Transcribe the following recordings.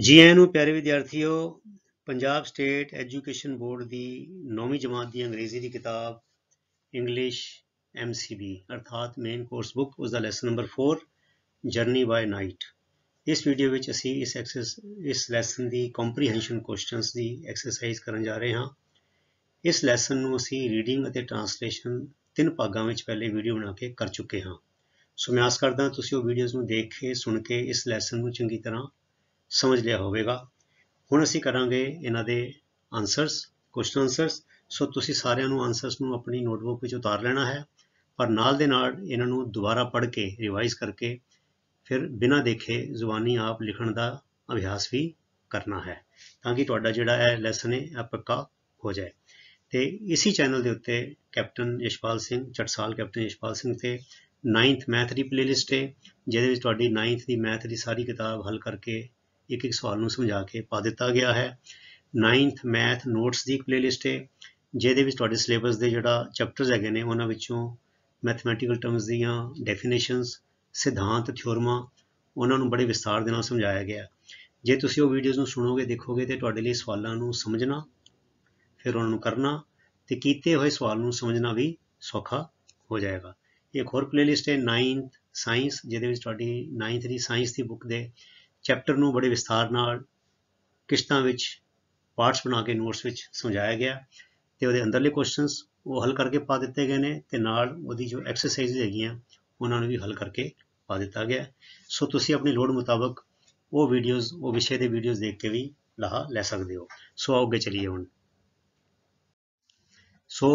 ਜੀ ਆਇਆਂ ਨੂੰ ਪਿਆਰੇ ਵਿਦਿਆਰਥੀਓ ਪੰਜਾਬ ਸਟੇਟ ਐਜੂਕੇਸ਼ਨ ਬੋਰਡ ਦੀ 9ਵੀਂ ਜਮਾਤ ਦੀ ਅੰਗਰੇਜ਼ੀ ਦੀ ਕਿਤਾਬ ਇੰਗਲਿਸ਼ ਐਮਸੀਬੀ ਅਰਥਾਤ ਮੇਨ ਕੋਰਸ ਬੁੱਕ ਉਸ ਦਾ lesson number 4 journey by night ਇਸ ਵੀਡੀਓ ਵਿੱਚ ਅਸੀਂ ਇਸ ਐਕਸਸ ਇਸ ਲੈਸਨ ਦੀ ਕੰਪਰੀਹੈਂਸ਼ਨ ਕੁਐਸਚਨਸ ਦੀ ਐਕਸਰਸਾਈਜ਼ ਕਰਨ ਜਾ ਰਹੇ ਹਾਂ ਇਸ ਲੈਸਨ ਨੂੰ ਅਸੀਂ ਰੀਡਿੰਗ ਅਤੇ ਟ੍ਰਾਂਸਲੇਸ਼ਨ ਤਿੰਨ ਭਾਗਾਂ ਵਿੱਚ ਪਹਿਲੇ ਵੀਡੀਓ ਬਣਾ ਕੇ ਕਰ ਚੁੱਕੇ ਹਾਂ ਸੋ ਮੈਂ ਆਸ ਕਰਦਾ ਤੁਸੀਂ ਉਹ ਵੀਡੀਓਜ਼ ਨੂੰ ਦੇਖ ਕੇ ਸੁਣ ਕੇ ਇਸ ਲੈਸਨ ਨੂੰ ਚੰਗੀ ਤਰ੍ਹਾਂ ਸਮਝ ਲਿਆ ਹੋਵੇਗਾ ਹੁਣ ਅਸੀਂ ਕਰਾਂਗੇ ਇਹਨਾਂ ਦੇ ਆਨਸਰਸ ਕੁਐਸਚਨ ਆਨਸਰਸ ਸੋ ਤੁਸੀਂ ਸਾਰਿਆਂ ਨੂੰ ਆਨਸਰਸ ਨੂੰ ਆਪਣੀ ਨੋਟਬੁੱਕ ਵਿੱਚ ਉਤਾਰ ਲੈਣਾ ਹੈ ਪਰ ਨਾਲ ਦੇ ਨਾਲ ਇਹਨਾਂ ਨੂੰ ਦੁਬਾਰਾ ਪੜ੍ਹ ਕੇ ਰਿਵਾਈਜ਼ ਕਰਕੇ ਫਿਰ ਬਿਨਾਂ ਦੇਖੇ ਜ਼ੁਬਾਨੀ ਆਪ ਲਿਖਣ ਦਾ ਅਭਿਆਸ ਵੀ ਕਰਨਾ ਹੈ ਤਾਂ ਕਿ ਤੁਹਾਡਾ ਜਿਹੜਾ ਇਹ ਲੈਸਨ ਹੈ ਇਹ ਪੱਕਾ ਹੋ ਜਾਏ ਤੇ ਇਸੇ ਚੈਨਲ ਦੇ ਉੱਤੇ ਕੈਪਟਨ ਯਸ਼ਪਾਲ ਸਿੰਘ ਚਟਸਾਲ ਕੈਪਟਨ ਯਸ਼ਪਾਲ ਸਿੰਘ ਤੇ 9th ਮੈਥ ਦੀ ਪਲੇਲਿਸਟ ਹੈ ਜਿਹਦੇ ਵਿੱਚ ਤੁਹਾਡੀ 9th ਦੀ ਮੈਥ ਦੀ ਸਾਰੀ ਕਿਤਾਬ ਹੱਲ ਕਰਕੇ ਇੱਕ ਇੱਕ ਸਵਾਲ ਨੂੰ ਸਮਝਾ ਕੇ ਪਾ ਦਿੱਤਾ ਗਿਆ ਹੈ 9th ਮੈਥ ਨੋਟਸ ਦੀ ਪਲੇਲਿਸਟ ਹੈ ਜਿਹਦੇ ਵਿੱਚ ਤੁਹਾਡੇ ਸਿਲੇਬਸ ਦੇ ਜਿਹੜਾ ਚੈਪਟਰਸ ਹੈਗੇ ਨੇ ਉਹਨਾਂ ਵਿੱਚੋਂ ਮੈਥਮੈਟੀਕਲ ਟਰਮਸ ਦੀਆਂ ਡੈਫੀਨੇਸ਼ਨਸ ਸਿਧਾਂਤ ਥਿਉਰਮਾ ਉਹਨਾਂ ਨੂੰ ਬੜੇ ਵਿਸਤਾਰ ਦੇ ਨਾਲ ਸਮਝਾਇਆ ਗਿਆ ਜੇ ਤੁਸੀਂ ਉਹ ਵੀਡੀਓਜ਼ ਨੂੰ ਸੁਣੋਗੇ ਦੇਖੋਗੇ ਤੇ ਤੁਹਾਡੇ ਲਈ ਸਵਾਲਾਂ ਨੂੰ ਸਮਝਣਾ ਫਿਰ ਉਹਨਾਂ ਨੂੰ ਕਰਨਾ ਤੇ ਕੀਤੇ ਹੋਏ ਸਵਾਲ ਨੂੰ ਸਮਝਣਾ ਵੀ ਸੌਖਾ ਹੋ ਜਾਏਗਾ ਇੱਕ ਹੋਰ ਪਲੇਲਿਸਟ ਹੈ 9th ਸਾਇੰਸ ਜਿਹਦੇ ਵਿੱਚ ਤੁਹਾਡੀ 9th ਦੀ ਸਾਇੰਸ ਦੀ ਬੁੱਕ ਦੇ ਚੈਪਟਰ ਨੂੰ ਬੜੇ ਵਿਸਥਾਰ ਨਾਲ ਕਿਸ਼ਤਾਂ ਵਿੱਚ ਪਾਰਟਸ ਬਣਾ ਕੇ ਨੋਟਸ ਵਿੱਚ ਸਮਝਾਇਆ ਗਿਆ ਤੇ ਉਹਦੇ ਅੰਦਰਲੇ ਕੁਐਸਚਨਸ ਉਹ ਹੱਲ ਕਰਕੇ ਪਾ ਦਿੱਤੇ ਗਏ ਨੇ ਤੇ ਨਾਲ ਉਹਦੀ ਜੋ ਐਕਸਰਸਾਈਜ਼ ਹੈਗੀਆਂ ਉਹਨਾਂ ਨੂੰ ਵੀ ਹੱਲ ਕਰਕੇ ਪਾ ਦਿੱਤਾ ਗਿਆ ਸੋ ਤੁਸੀਂ ਆਪਣੀ ਲੋੜ ਮੁਤਾਬਕ ਉਹ ਵੀਡੀਓਜ਼ ਉਹ ਵਿਸ਼ੇ ਦੇ ਵੀਡੀਓਜ਼ ਦੇਖ ਕੇ ਵੀ ਲਾਹਾ ਲੈ ਸਕਦੇ ਹੋ ਸੋ ਆਓ ਅੱਗੇ ਚਲੀਏ ਹੁਣ ਸੋ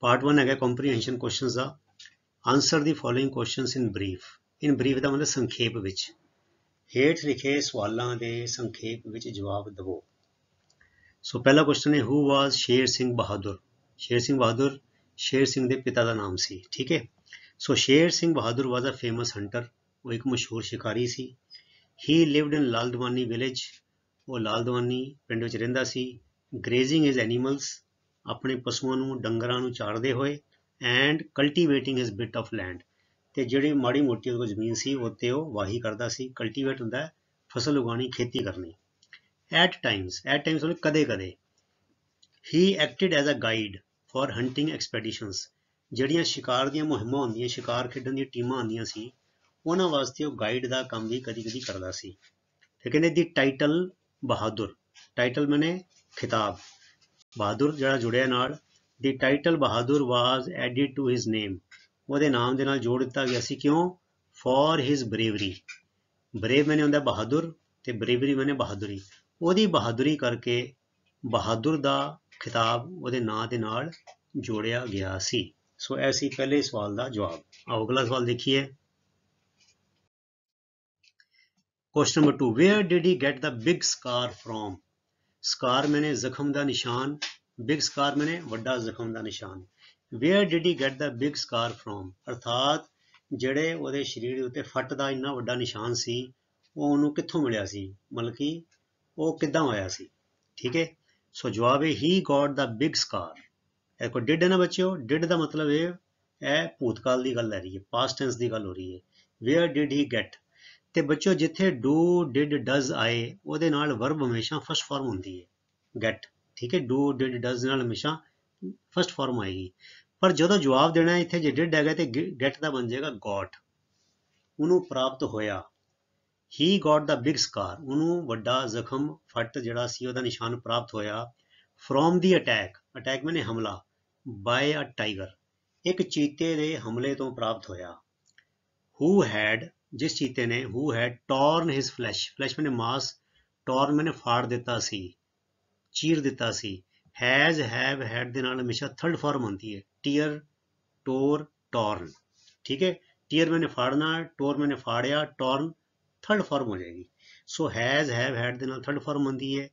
ਪਾਰਟ 1 ਹੈਗਾ ਕੰਪਰੀਹੈਂਸ਼ਨ ਕੁਐਸਚਨਸ ਦਾ answer the following questions in brief in brief ਦਾ ਮਤਲਬ ਸੰਖੇਪ ਵਿੱਚ ਹੇਠ ਲਿਖੇ ਸਵਾਲਾਂ ਦੇ ਸੰਖੇਪ ਵਿੱਚ ਜਵਾਬ ਦਿਵੋ ਸੋ ਪਹਿਲਾ ਕੁਐਸਚਨ ਹੈ ਹੂ ਵਾਸ ਸ਼ੇਰ ਸਿੰਘ ਬਹਾਦਰ ਸ਼ੇਰ ਸਿੰਘ ਬਹਾਦਰ ਸ਼ੇਰ ਸਿੰਘ ਦੇ ਪਿਤਾ ਦਾ ਨਾਮ ਸੀ ਠੀਕ ਹੈ so Sher Singh Bahadur was a famous hunter ਉਹ ਇੱਕ ਮਸ਼ਹੂਰ ਸ਼ਿਕਾਰੀ ਸੀ he lived in Laldwani village ਉਹ ਲਾਲਦਵਾਨੀ ਪਿੰਡ ਵਿੱਚ ਰਹਿੰਦਾ ਸੀ ਗ੍ਰੇਜ਼ਿੰਗ ਹਿਸ ਐਨੀਮਲਸ ਆਪਣੇ ਪਸ਼ੂਆਂ ਨੂੰ ਡੰਗਰਾਂ ਨੂੰ ਚਾਰਦੇ ਹੋਏ and cultivating his bit of land ਤੇ ਜਿਹੜੀ ਮਾੜੀ ਮੋਟੀ ਉਹ ਜ਼ਮੀਨ ਸੀ ਉੱਤੇ ਉਹ ਵਾਹੀ ਕਰਦਾ ਸੀ ਕਲਟੀਵੇਟ ਹੁੰਦਾ ਫਸਲ ਉਗਾਣੀ ਖੇਤੀ ਕਰਨੀ ਐਟ ਟਾਈਮਸ ਐਟ ਟਾਈਮਸ ਉਹ ਕਦੇ-ਕਦੇ ਹੀ acted as a guide for hunting expeditions ਜਿਹੜੀਆਂ ਸ਼ਿਕਾਰ ਦੀਆਂ ਮੁਹਿੰਮਾਂ ਹੁੰਦੀਆਂ ਸ਼ਿਕਾਰ ਖੇਡਣ ਦੀਆਂ ਟੀਮਾਂ ਹੁੰਦੀਆਂ ਸੀ ਉਹਨਾਂ ਵਾਸਤੇ ਉਹ ਗਾਈਡ ਦਾ ਕੰਮ ਵੀ ਕਦੀ-ਕਦੀ ਕਰਦਾ ਸੀ ਤੇ ਕਹਿੰਦੇ ਦੀ ਟਾਈਟਲ ਬਹਾਦਰ ਟਾਈਟਲ ਮਨੇ ਖਿਤਾਬ ਬਹਾਦਰ ਜਿਹੜਾ ਜੁੜਿਆ ਨਾਲ ਦੀ title Bahadur was added to his name ਉਹਦੇ ਨਾਮ ਦੇ ਨਾਲ ਜੋੜ ਦਿੱਤਾ ਗਿਆ ਸੀ ਕਿਉਂ ਫॉर ਹਿਸ ਬਰੇਵਰੀ ਬਰੇਵ ਮੈਨੇ ਹੁੰਦਾ ਬਹਾਦਰ ਤੇ ਬਰੇਵਰੀ ਮੈਨੇ ਬਹਾਦਰੀ ਉਹਦੀ ਬਹਾਦਰੀ ਕਰਕੇ ਬਹਾਦਰ ਦਾ ਖਿਤਾਬ ਉਹਦੇ ਨਾਮ ਦੇ ਨਾਲ ਜੋੜਿਆ ਗਿਆ ਸੀ ਸੋ ਐਸੀ ਪਹਿਲੇ ਸਵਾਲ ਦਾ ਜਵਾਬ ਆਓ ਅਗਲਾ ਸਵਾਲ ਦੇਖੀਏ question number 2 where did he get the big scar from scar ਮੈਨੇ ਜ਼ਖਮ ਦਾ ਨਿਸ਼ਾਨ ਬਿਗ ਸਕਾਰ ਮੈਨੇ ਵੱਡਾ ਜ਼ਖਮ ਦਾ ਨਿਸ਼ਾਨ where did he get the big scar from ਅਰਥਾਤ ਜਿਹੜੇ ਉਹਦੇ ਸਰੀਰ ਉੱਤੇ ਫੱਟ ਦਾ ਇੰਨਾ ਵੱਡਾ ਨਿਸ਼ਾਨ ਸੀ ਉਹ ਉਹਨੂੰ ਕਿੱਥੋਂ ਮਿਲਿਆ ਸੀ ਮਤਲਬ ਕਿ ਉਹ ਕਿੱਦਾਂ ਹੋਇਆ ਸੀ ਠੀਕ ਹੈ ਸੋ ਜਵਾਬ ਹੈ ਹੀ ਗਾਟ ਦਾ ਬਿਗ ਸਕਾਰ ਇਹ ਕੋ ਡਿਡ ਹੈ ਨਾ ਬੱਚਿਓ ਡਿਡ ਦਾ ਮਤਲਬ ਹੈ ਇਹ ਭੂਤਕਾਲ ਦੀ ਗੱਲ ਹੈ ਰਹੀ ਹੈ ਪਾਸਟ ਟੈਂਸ ਦੀ ਗੱਲ ਹੋ ਰਹੀ ਹੈ ਵੇਅਰ ਡਿਡ ਹੀ ਗੈਟ ਤੇ ਬੱਚਿਓ ਜਿੱਥੇ ਡੂ ਡਿਡ ਡਜ਼ ਆਏ ਉਹਦੇ ਨਾਲ ਵਰਬ ਹਮੇਸ਼ਾ ਫਸਟ ਫਾਰਮ ਹੁੰਦੀ ਹੈ ਗੈਟ ਠੀਕ ਹੈ ਡੂ ਡਿਡ ਡਜ਼ ਨਾਲ ਹਮੇਸ਼ਾ ਫਸਟ ਫਾਰਮ ਆਏਗੀ ਪਰ ਜਦੋਂ ਜਵਾਬ ਦੇਣਾ ਇੱਥੇ ਜੇ ਡਿਡ ਹੈਗਾ ਤੇ ਗੈਟ ਦਾ ਬਣ ਜਾਏਗਾ ਗੋਟ ਉਹਨੂੰ ਪ੍ਰਾਪਤ ਹੋਇਆ ਹੀ ਗਾਟ ਦਾ ਬਿਗ ਸਕਾਰ ਉਹਨੂੰ ਵੱਡਾ ਜ਼ਖਮ ਫੱਟ ਜਿਹੜਾ ਸੀ ਉਹਦਾ ਨਿਸ਼ਾਨ ਪ੍ਰਾਪਤ ਹੋਇਆ ਫਰੋਮ ਦੀ ਅਟੈਕ ਅਟੈਕ ਮੈਨੇ ਹਮਲਾ ਬਾਈ ਅ ਟਾਈਗਰ ਇੱਕ ਚੀਤੇ ਦੇ ਹਮਲੇ ਤੋਂ ਪ੍ਰਾਪਤ ਹੋਇਆ ਹੂ ਹੈਡ ਜਿਸ ਚੀਤੇ ਨੇ who had torn his flesh flesh ਮੈਨੇ ਮਾਸ ਟੌਰਨ ਮੈਨੇ ਫਾੜ ਦਿੱਤਾ ਸੀ ਚੀਰ ਦਿੱਤਾ ਸੀ ਹੈਜ਼ ਹੈਵ ਹੈਡ ਦੇ ਨਾਲ ਹਮੇਸ਼ਾ ਥਰਡ ਫਾਰਮ ਹੁੰਦੀ ਹੈ टीयर टोर टॉर्न ठीक है टीयर मैंने फाड़ना टोर मैंने फाड़ਿਆ टॉर्न ਥਰਡ ਫਾਰਮ ਹੋ ਜਾਏਗੀ ਸੋ ਹੈਜ਼ ਹੈਵ ਹੈਡ ਦੇ ਨਾਲ ਥਰਡ ਫਾਰਮ ਹੁੰਦੀ ਹੈ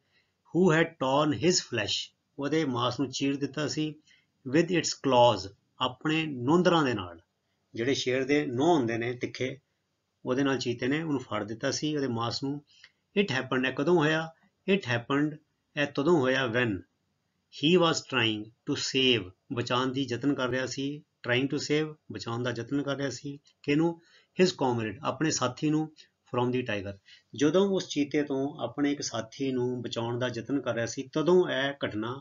who had torn his flesh ਉਹਦੇ ਮਾਸ ਨੂੰ ਚੀਰ ਦਿੱਤਾ ਸੀ ਵਿਦ ਇਟਸ ਕਲੌਜ਼ ਆਪਣੇ ਨੋਂਦਰਾਂ ਦੇ ਨਾਲ ਜਿਹੜੇ ਸ਼ੇਰ ਦੇ ਨੋ ਹੁੰਦੇ ਨੇ ਤਿੱਖੇ ਉਹਦੇ ਨਾਲ ਚੀਤੇ ਨੇ ਉਹਨੂੰ ਫੜ ਦਿੱਤਾ ਸੀ ਉਹਦੇ ਮਾਸ ਨੂੰ ਇਟ ਹੈਪਨਡ ਹੈ ਕਦੋਂ ਹੋਇਆ ਇਟ ਹੈਪਨਡ ਇਹ ਤਦੋਂ ਹੋਇਆ when he was trying to save ਬਚਾਉਣ ਦੀ ਯਤਨ ਕਰ ਰਿਹਾ ਸੀ ਟ੍ਰਾਈਂਗ ਟੂ ਸੇਵ ਬਚਾਉਣ ਦਾ ਯਤਨ ਕਰ ਰਿਹਾ ਸੀ ਕਿਨੂੰ ਹਿਸ ਕਾਮਰੇਡ ਆਪਣੇ ਸਾਥੀ ਨੂੰ ਫਰੋਮ ਦੀ ਟਾਈਗਰ ਜਦੋਂ ਉਸ ਚੀਤੇ ਤੋਂ ਆਪਣੇ ਇੱਕ ਸਾਥੀ ਨੂੰ ਬਚਾਉਣ ਦਾ ਯਤਨ ਕਰ ਰਿਹਾ ਸੀ ਤਦੋਂ ਇਹ ਘਟਨਾ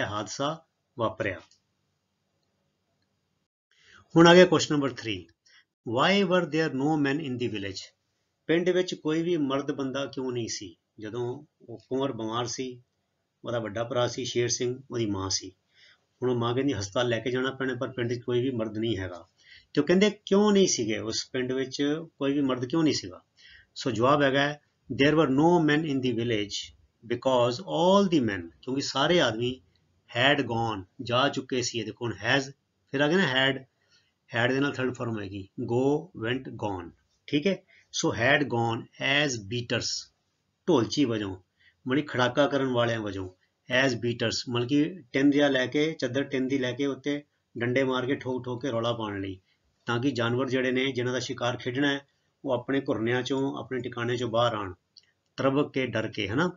ਇਹ ਹਾਦਸਾ ਵਾਪਰਿਆ ਹੁਣ ਆ ਗਿਆ question number 3 why were there no men in the village ਪਿੰਡ ਵਿੱਚ ਕੋਈ ਵੀ ਮਰਦ ਬੰਦਾ ਕਿਉਂ ਨਹੀਂ ਸੀ ਜਦੋਂ ਉਹ ਕੁਮਰ ਬਿਮਾਰ ਸੀ ਉਹਦਾ ਵੱਡਾ ਭਰਾ ਸੀ ਸ਼ੇਰ ਸਿੰਘ ਉਹਦੀ ਮਾਂ ਸੀ ਹੁਣ ਮਾਂ ਕਹਿੰਦੀ ਹਸਪਤਾਲ ਲੈ ਕੇ ਜਾਣਾ ਪੈਣਾ ਪਰ ਪਿੰਡ 'ਚ ਕੋਈ ਵੀ ਮਰਦ ਨਹੀਂ ਹੈਗਾ ਤੇ ਉਹ ਕਹਿੰਦੇ ਕਿਉਂ ਨਹੀਂ ਸੀਗੇ ਉਸ ਪਿੰਡ ਵਿੱਚ ਕੋਈ ਵੀ ਮਰਦ ਕਿਉਂ ਨਹੀਂ ਸੀਗਾ ਸੋ ਜਵਾਬ ਹੈਗਾ there were no men in the village because all the men ਕਿਉਂਕਿ ਸਾਰੇ ਆਦਮੀ ਹੈਡ ਗੋਨ ਜਾ ਚੁੱਕੇ ਸੀ ਇਹ ਦੇਖੋ ਹੁਣ ਫਿਰ ਆ ਗਿਆ ਨਾ ਹੈਡ ਹੈਡ ਦੇ ਨਾਲ ਥਰਡ ਫਾਰਮ ਹੋਏਗੀ ਗੋ ਵੈਂਟ ਗੋਨ ਠੀਕ ਹੈ so had gone as beaters ਢੋਲਚੀ ਵਜੋਂ ਮਣੀ ਖੜਾਕਾ ਕਰਨ ਵਾਲਿਆਂ ਵਜੋਂ ਐਜ਼ ਬੀਟਰਸ ਮਲਕੀ ਟੈਂਦਿਆ ਲੈ ਕੇ ਚੱਦਰ ਟੈਂਦੀ ਲੈ ਕੇ ਉੱਤੇ ਡੰਡੇ ਮਾਰ ਕੇ ਠੋਕ ਠੋਕ ਕੇ ਰੌਲਾ ਪਾਉਣ ਲਈ ਤਾਂ ਕਿ ਜਾਨਵਰ ਜਿਹੜੇ ਨੇ ਜਿਨ੍ਹਾਂ ਦਾ ਸ਼ਿਕਾਰ ਖੇਡਣਾ ਹੈ ਉਹ ਆਪਣੇ ਘੁਰਨਿਆਂ ਚੋਂ ਆਪਣੇ ਟਿਕਾਣੇ ਚੋਂ ਬਾਹਰ ਆਣ ਤਰਬਕ ਕੇ ਡਰ ਕੇ ਹਨਾ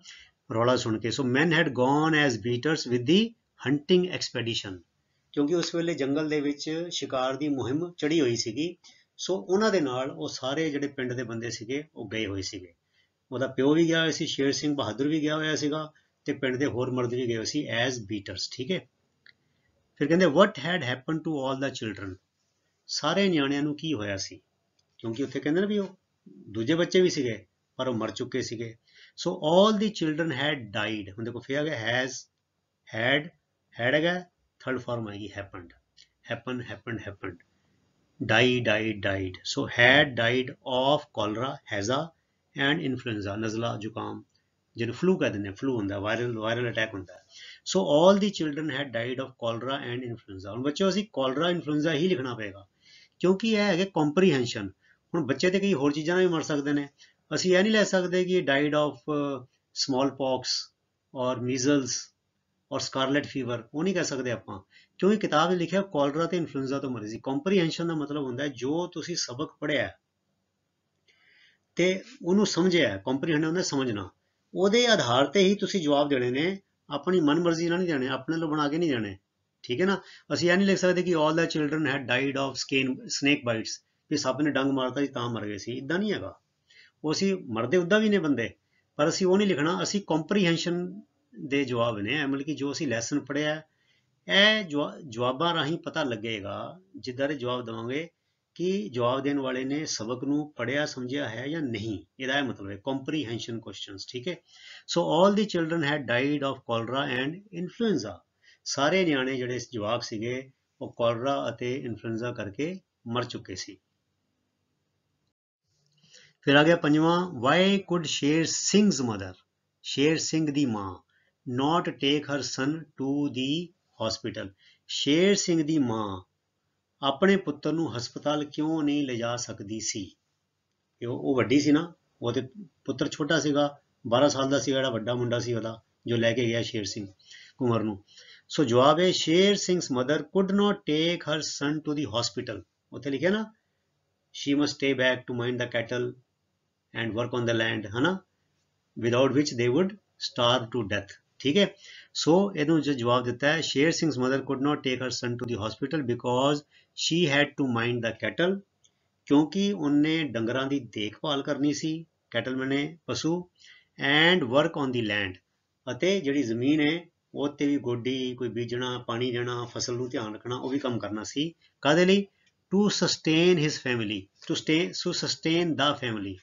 ਰੌਲਾ ਸੁਣ ਕੇ ਸੋ men had gone as beaters with the hunting expedition ਕਿਉਂਕਿ ਉਸ ਵੇਲੇ ਜੰਗਲ ਦੇ ਵਿੱਚ ਸ਼ਿਕਾਰ ਦੀ ਮੁਹਿੰਮ ਚੜੀ ਹੋਈ ਸੀਗੀ ਸੋ ਉਹਨਾਂ ਦੇ ਨਾਲ ਉਹ ਸਾਰੇ ਜਿਹੜੇ ਪਿੰਡ ਦੇ ਬੰਦੇ ਸੀਗੇ ਉਹ ਗਏ ਹੋਏ ਸੀਗੇ ਉਹਦਾ ਪਿਓ ਵੀ ਗਿਆ ਹੋਇਆ ਸੀ ਸ਼ੇਰ ਸਿੰਘ ਬਹਾਦਰ ਵੀ ਗਿਆ ਹੋਇਆ ਸੀਗਾ ਤੇ ਪਿੰਡ ਦੇ ਹੋਰ ਮਰਦ ਵੀ ਗਏ ਹੋਏ ਸੀ ਐਜ਼ ਬੀਟਰਸ ਠੀਕ ਹੈ ਫਿਰ ਕਹਿੰਦੇ what had happen to all the children ਸਾਰੇ ਨਿਆਣਿਆਂ ਨੂੰ ਕੀ ਹੋਇਆ ਸੀ ਕਿਉਂਕਿ ਉੱਥੇ ਕਹਿੰਦੇ ਨੇ ਵੀ ਉਹ ਦੂਜੇ ਬੱਚੇ ਵੀ ਸੀਗੇ ਪਰ ਉਹ ਮਰ ਚੁੱਕੇ ਸੀਗੇ so all the children had died ਹੁਣ ਦੇਖੋ ਫਿਰ ਆ ਗਿਆ ਹੈਜ਼ ਹੈਡ ਹੈਡ ਹੈਗਾ ਥਰਡ ਫਾਰਮ ਆਏਗੀ happened happen happened happened die die died so had died of cholera ਹੈਜ਼ਾ ਐਂਡ ਇਨਫਲੂਐਂਜ਼ਾ ਨਜ਼ਲਾ ਜ਼ੁਕਾਮ ਜਿਹਨੂੰ ਫਲੂ ਕਹਿੰਦੇ ਨੇ ਫਲੂ ਹੁੰਦਾ ਵਾਇਰਲ ਵਾਇਰਲ ਅਟੈਕ ਹੁੰਦਾ so all the children had died of cholera and influenza ਹੁਣ ਬੱਚਿਓ ਅਸੀਂ ਕੋਲਰਾ ਇਨਫਲੂਐਂਜ਼ਾ ਹੀ ਲਿਖਣਾ ਪਏਗਾ ਕਿਉਂਕਿ ਇਹ ਹੈਗੇ ਕੰਪਰੀਹੈਂਸ਼ਨ ਹੁਣ ਬੱਚੇ ਤੇ ਕਈ ਹੋਰ ਚੀਜ਼ਾਂ ਵੀ ਮਰ ਸਕਦੇ ਨੇ ਅਸੀਂ ਇਹ ਨਹੀਂ ਲੈ ਸਕਦੇ ਕਿ ਡਾਈਡ ਆਫ ਸਮਾਲ ਪੌਕਸ ਔਰ ਮੀਜ਼ਲਸ ਔਰ ਸਕਾਰਲਟ ਫੀਵਰ ਉਹ ਨਹੀਂ ਕਹਿ ਸਕਦੇ ਆਪਾਂ ਕਿਉਂਕਿ ਕਿਤਾਬ ਵਿੱਚ ਲਿਖਿਆ ਕੋਲਰਾ ਤੇ ਇਨਫਲੂਐਂਜ਼ਾ ਤੋਂ ਮਰੀਜ਼ ਕੰਪਰੀਹੈਂਸ਼ਨ ਦਾ ਮਤਲਬ ਹੁੰਦਾ ਹੈ ਜੋ ਤੁਸੀਂ ਸਬਕ ਪੜ੍ਹਿਆ ਤੇ ਉਹਨੂੰ ਸਮਝਿਆ ਕੰਪਰੀਹੈਂਡ ਹੁੰਦਾ ਸਮਝਣਾ ਉਹਦੇ ਆਧਾਰ ਤੇ ਹੀ ਤੁਸੀਂ ਜਵਾਬ ਦੇਣੇ ਨੇ ਆਪਣੀ ਮਨਮਰਜ਼ੀ ਨਾਲ ਨਹੀਂ ਦੇਣੇ ਆਪਣੇ ਲੋ ਬਣਾ ਕੇ ਨਹੀਂ ਦੇਣੇ ਠੀਕ ਹੈ ਨਾ ਅਸੀਂ ਇਹ ਨਹੀਂ ਲਿਖ ਸਕਦੇ ਕਿ all the children had died of ਸਕੇਨ ਸਨੇਕ ਬਾਈਟਸ ਕਿ ਸਭ ਨੇ ਡੰਗ ਮਾਰਤਾ ਜੀ ਤਾਂ ਮਰ ਗਏ ਸੀ ਇਦਾਂ ਨਹੀਂ ਹੈਗਾ ਉਹ ਅਸੀਂ ਮਰਦੇ ਉਦਾਂ ਵੀ ਨੇ ਬੰਦੇ ਪਰ ਅਸੀਂ ਉਹ ਨਹੀਂ ਲਿਖਣਾ ਅਸੀਂ ਕੰਪਰੀਹੈਂਸ਼ਨ ਦੇ ਜਵਾਬ ਨੇ ਮਤਲਬ ਕਿ ਜੋ ਅਸੀਂ ਲੈਸਨ ਪੜਿਆ ਇਹ ਜਵਾਬਾਂ ਰਾਹੀਂ ਪਤਾ ਲੱਗੇਗਾ ਜਿੱਦਾਂ ਦੇ ਜਵਾਬ ਦਵਾਂਗੇ ਕਿ ਜਵਾਬ ਦੇਣ ਵਾਲੇ ਨੇ ਸਬਕ ਨੂੰ ਪੜਿਆ ਸਮਝਿਆ ਹੈ ਜਾਂ ਨਹੀਂ ਇਹਦਾ ਇਹ ਮਤਲਬ ਹੈ ਕੰਪਰੀਹੈਂਸ਼ਨ ਕੁਐਸਚਨਸ ਠੀਕ ਹੈ so 올 the children had died of cholera and influenza ਸਾਰੇ ਨਿਆਣੇ ਜਿਹੜੇ ਇਸ ਜਵਾਬ ਸੀਗੇ ਉਹ ਕੋਲਰਾ ਅਤੇ ਇਨਫਲੂਐਂਜ਼ਾ ਕਰਕੇ ਮਰ ਚੁੱਕੇ ਸੀ ਫਿਰ ਆ ਗਿਆ ਪੰਜਵਾਂ ਵਾਈ ਕੁਡ ਸ਼ੇਰ ਸਿੰਘਸ ਮਦਰ ਸ਼ੇਰ ਸਿੰਘ ਦੀ ਮਾਂ ਨਾਟ take her son to the hospital ਸ਼ੇਰ ਸਿੰਘ ਦੀ ਮਾਂ ਆਪਣੇ ਪੁੱਤਰ ਨੂੰ ਹਸਪਤਾਲ ਕਿਉਂ ਨਹੀਂ ਲਿਜਾ ਸਕਦੀ ਸੀ ਉਹ ਵੱਡੀ ਸੀ ਨਾ ਉਹ ਤੇ ਪੁੱਤਰ ਛੋਟਾ ਸੀਗਾ 12 ਸਾਲ ਦਾ ਸੀਗਾ ਜਿਹੜਾ ਵੱਡਾ ਮੁੰਡਾ ਸੀ ਉਹਦਾ ਜੋ ਲੈ ਕੇ ਗਿਆ ਸ਼ੇਰ ਸਿੰਘ ਕੁਮਰ ਨੂੰ ਸੋ ਜਵਾਬ ਹੈ Sher Singh's mother could not take her son to the hospital ਉੱਥੇ ਲਿਖਿਆ ਨਾ she must stay back to mind the cattle and work on the land ਹਨਾ without which they would ਸਟਾਰਵ to death ਠੀਕ ਹੈ ਸੋ ਇਹਨੂੰ ਜੋ ਜਵਾਬ ਦਿੱਤਾ ਹੈ Sher Singh's mother could not take her son to the hospital because she had to mind the cattle ਕਿਉਂਕਿ ਉਹਨੇ ਡੰਗਰਾਂ ਦੀ ਦੇਖਭਾਲ ਕਰਨੀ ਸੀ ਕੈਟਲਮੈਨ ਨੇ ਪਸ਼ੂ and work on the land ਅਤੇ ਜਿਹੜੀ ਜ਼ਮੀਨ ਹੈ ਉਹ ਤੇ ਵੀ ਗੋਡੀ ਕੋਈ ਬੀਜਣਾ ਪਾਣੀ ਦੇਣਾ ਫਸਲ ਨੂੰ ਧਿਆਨ ਰੱਖਣਾ ਉਹ ਵੀ ਕੰਮ ਕਰਨਾ ਸੀ ਕਾਦੇ ਲਈ to sustain his family to stay so sustain the family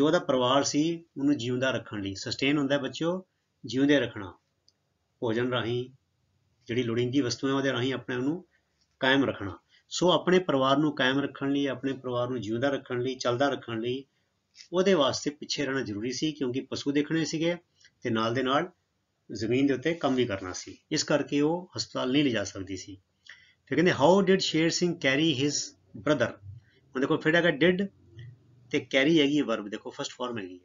ਜੋ ਦਾ ਪਰਿਵਾਰ ਸੀ ਉਹਨੂੰ ਜਿਉਂਦਾ ਰੱਖਣ ਲਈ ਸਸਟੇਨ ਹੁੰਦਾ ਬੱਚਿਓ ਜਿਉਂਦੇ ਰੱਖਣਾ ਭੋਜਨ ਰਾਹੀਂ ਜਿਹੜੀ ਲੋੜੀਂਦੀ ਵਸਤੂਆਂ ਉਹਦੇ ਰਾਹੀਂ ਆਪਣੇ ਨੂੰ ਕਾਇਮ ਰੱਖਣਾ ਸੋ ਆਪਣੇ ਪਰਿਵਾਰ ਨੂੰ ਕਾਇਮ ਰੱਖਣ ਲਈ ਆਪਣੇ ਪਰਿਵਾਰ ਨੂੰ ਜਿਉਂਦਾ ਰੱਖਣ ਲਈ ਚੱਲਦਾ ਰੱਖਣ ਲਈ ਉਹਦੇ ਵਾਸਤੇ ਪਿੱਛੇ ਰਹਿਣਾ ਜ਼ਰੂਰੀ ਸੀ ਕਿਉਂਕਿ ਪਸ਼ੂ ਦੇਖਣੇ ਸੀਗੇ ਤੇ ਨਾਲ ਦੇ ਨਾਲ ਜ਼ਮੀਨ ਦੇ ਉੱਤੇ ਕੰਮ ਵੀ ਕਰਨਾ ਸੀ ਇਸ ਕਰਕੇ ਉਹ ਹਸਪਤਾਲ ਨਹੀਂ ਲਿਜਾ ਸਕਦੀ ਸੀ ਫਿਰ ਕਹਿੰਦੇ ਹਾਊ ਡਿਡ ਸ਼ੇਰ ਸਿੰਘ ਕੈਰੀ ਹਿਸ ਬ੍ਰਦਰ ਉਹ ਦੇਖੋ ਫਿਰ ਹੈਗਾ ਡਿਡ ਤੇ ਕੈਰੀ ਹੈਗੀ ਵਰਬ ਦੇਖੋ ਫਸਟ ਫਾਰਮ ਹੈਗੀ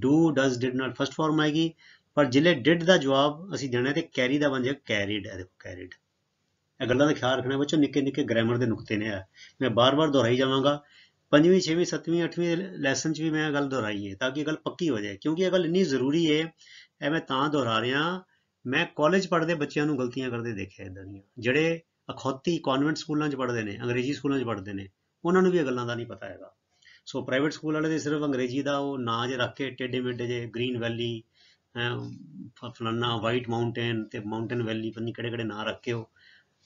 ਡੂ ਡਸ ਡਿਡ ਨਾਲ ਫਸਟ ਫਾਰਮ ਆਏਗੀ ਪਰ ਜਿਲੇ ਡਿਡ ਦਾ ਜਵਾਬ ਅਸੀਂ ਦੇਣਾ ਤੇ ਕੈਰੀ ਦਾ ਬਣ ਜਾ ਕੈਰੀਡ ਹੈ ਦੇਖੋ ਕੈਰੀਡ ਇਹ ਗੱਲਾਂ ਦਾ ਖਿਆਲ ਰੱਖਣਾ ਬੱਚੋ ਨਿੱਕੇ ਨਿੱਕੇ ਗ੍ਰਾਮਰ ਦੇ ਨੁਕਤੇ ਨੇ ਆ ਮੈਂ ਬਾਰ-ਬਾਰ ਦੁਹਰਾਈ ਜਾਵਾਂਗਾ 5ਵੀਂ 6ਵੀਂ 7ਵੀਂ 8ਵੀਂ ਲੈਸਨ 'ਚ ਵੀ ਮੈਂ ਇਹ ਗੱਲ ਦੁਹਰਾਈ ਹੈ ਤਾਂ ਕਿ ਇਹ ਗੱਲ ਪੱਕੀ ਹੋ ਜਾਏ ਕਿਉਂਕਿ ਇਹ ਗੱਲ ਇੰਨੀ ਜ਼ਰੂਰੀ ਹੈ ਐ ਮੈਂ ਤਾਂ ਦੁਹਰਾ ਰਿਹਾ ਮੈਂ ਕਾਲਜ ਪੜ੍ਹਦੇ ਬੱਚਿਆਂ ਨੂੰ ਗਲਤੀਆਂ ਕਰਦੇ ਦੇਖਿਆ ਇਦਾਂ ਦੀਆਂ ਜਿਹੜੇ ਅਖੌਤੀ ਕਨਵੈਂਟ ਸਕੂਲਾਂ 'ਚ ਪੜ੍ਹਦੇ ਨੇ ਅੰਗਰੇਜ਼ੀ ਸਕੂਲਾਂ 'ਚ ਪੜ੍ਹਦੇ ਨੇ ਉਹਨਾਂ ਨੂੰ ਵੀ ਇਹ ਗੱਲਾਂ ਦਾ ਨਹੀਂ ਪਤਾ ਹੈਗਾ ਸੋ ਪ੍ਰਾਈਵੇਟ ਸਕੂਲ ਵਾਲੇ ਦੇ ਸਿਰਫ ਅੰਗਰੇਜ਼ੀ ਦਾ ਉਹ ਨਾਂ ਜੇ ਰੱਖ ਕੇ ਟੇਡੇ ਮੇਡੇ ਜੇ ਗ੍ਰੀਨ ਵੈਲੀ ਫਲਾਨਾ ਵਾਈਟ ਮਾਊਂਟੇਨ ਤੇ ਮਾਊਂਟੇਨ ਵੈਲੀ ਪੰਨੀ ਕਿਹੜੇ ਕਿਹੜੇ ਨਾਂ ਰੱਖ ਕੇ ਉਹ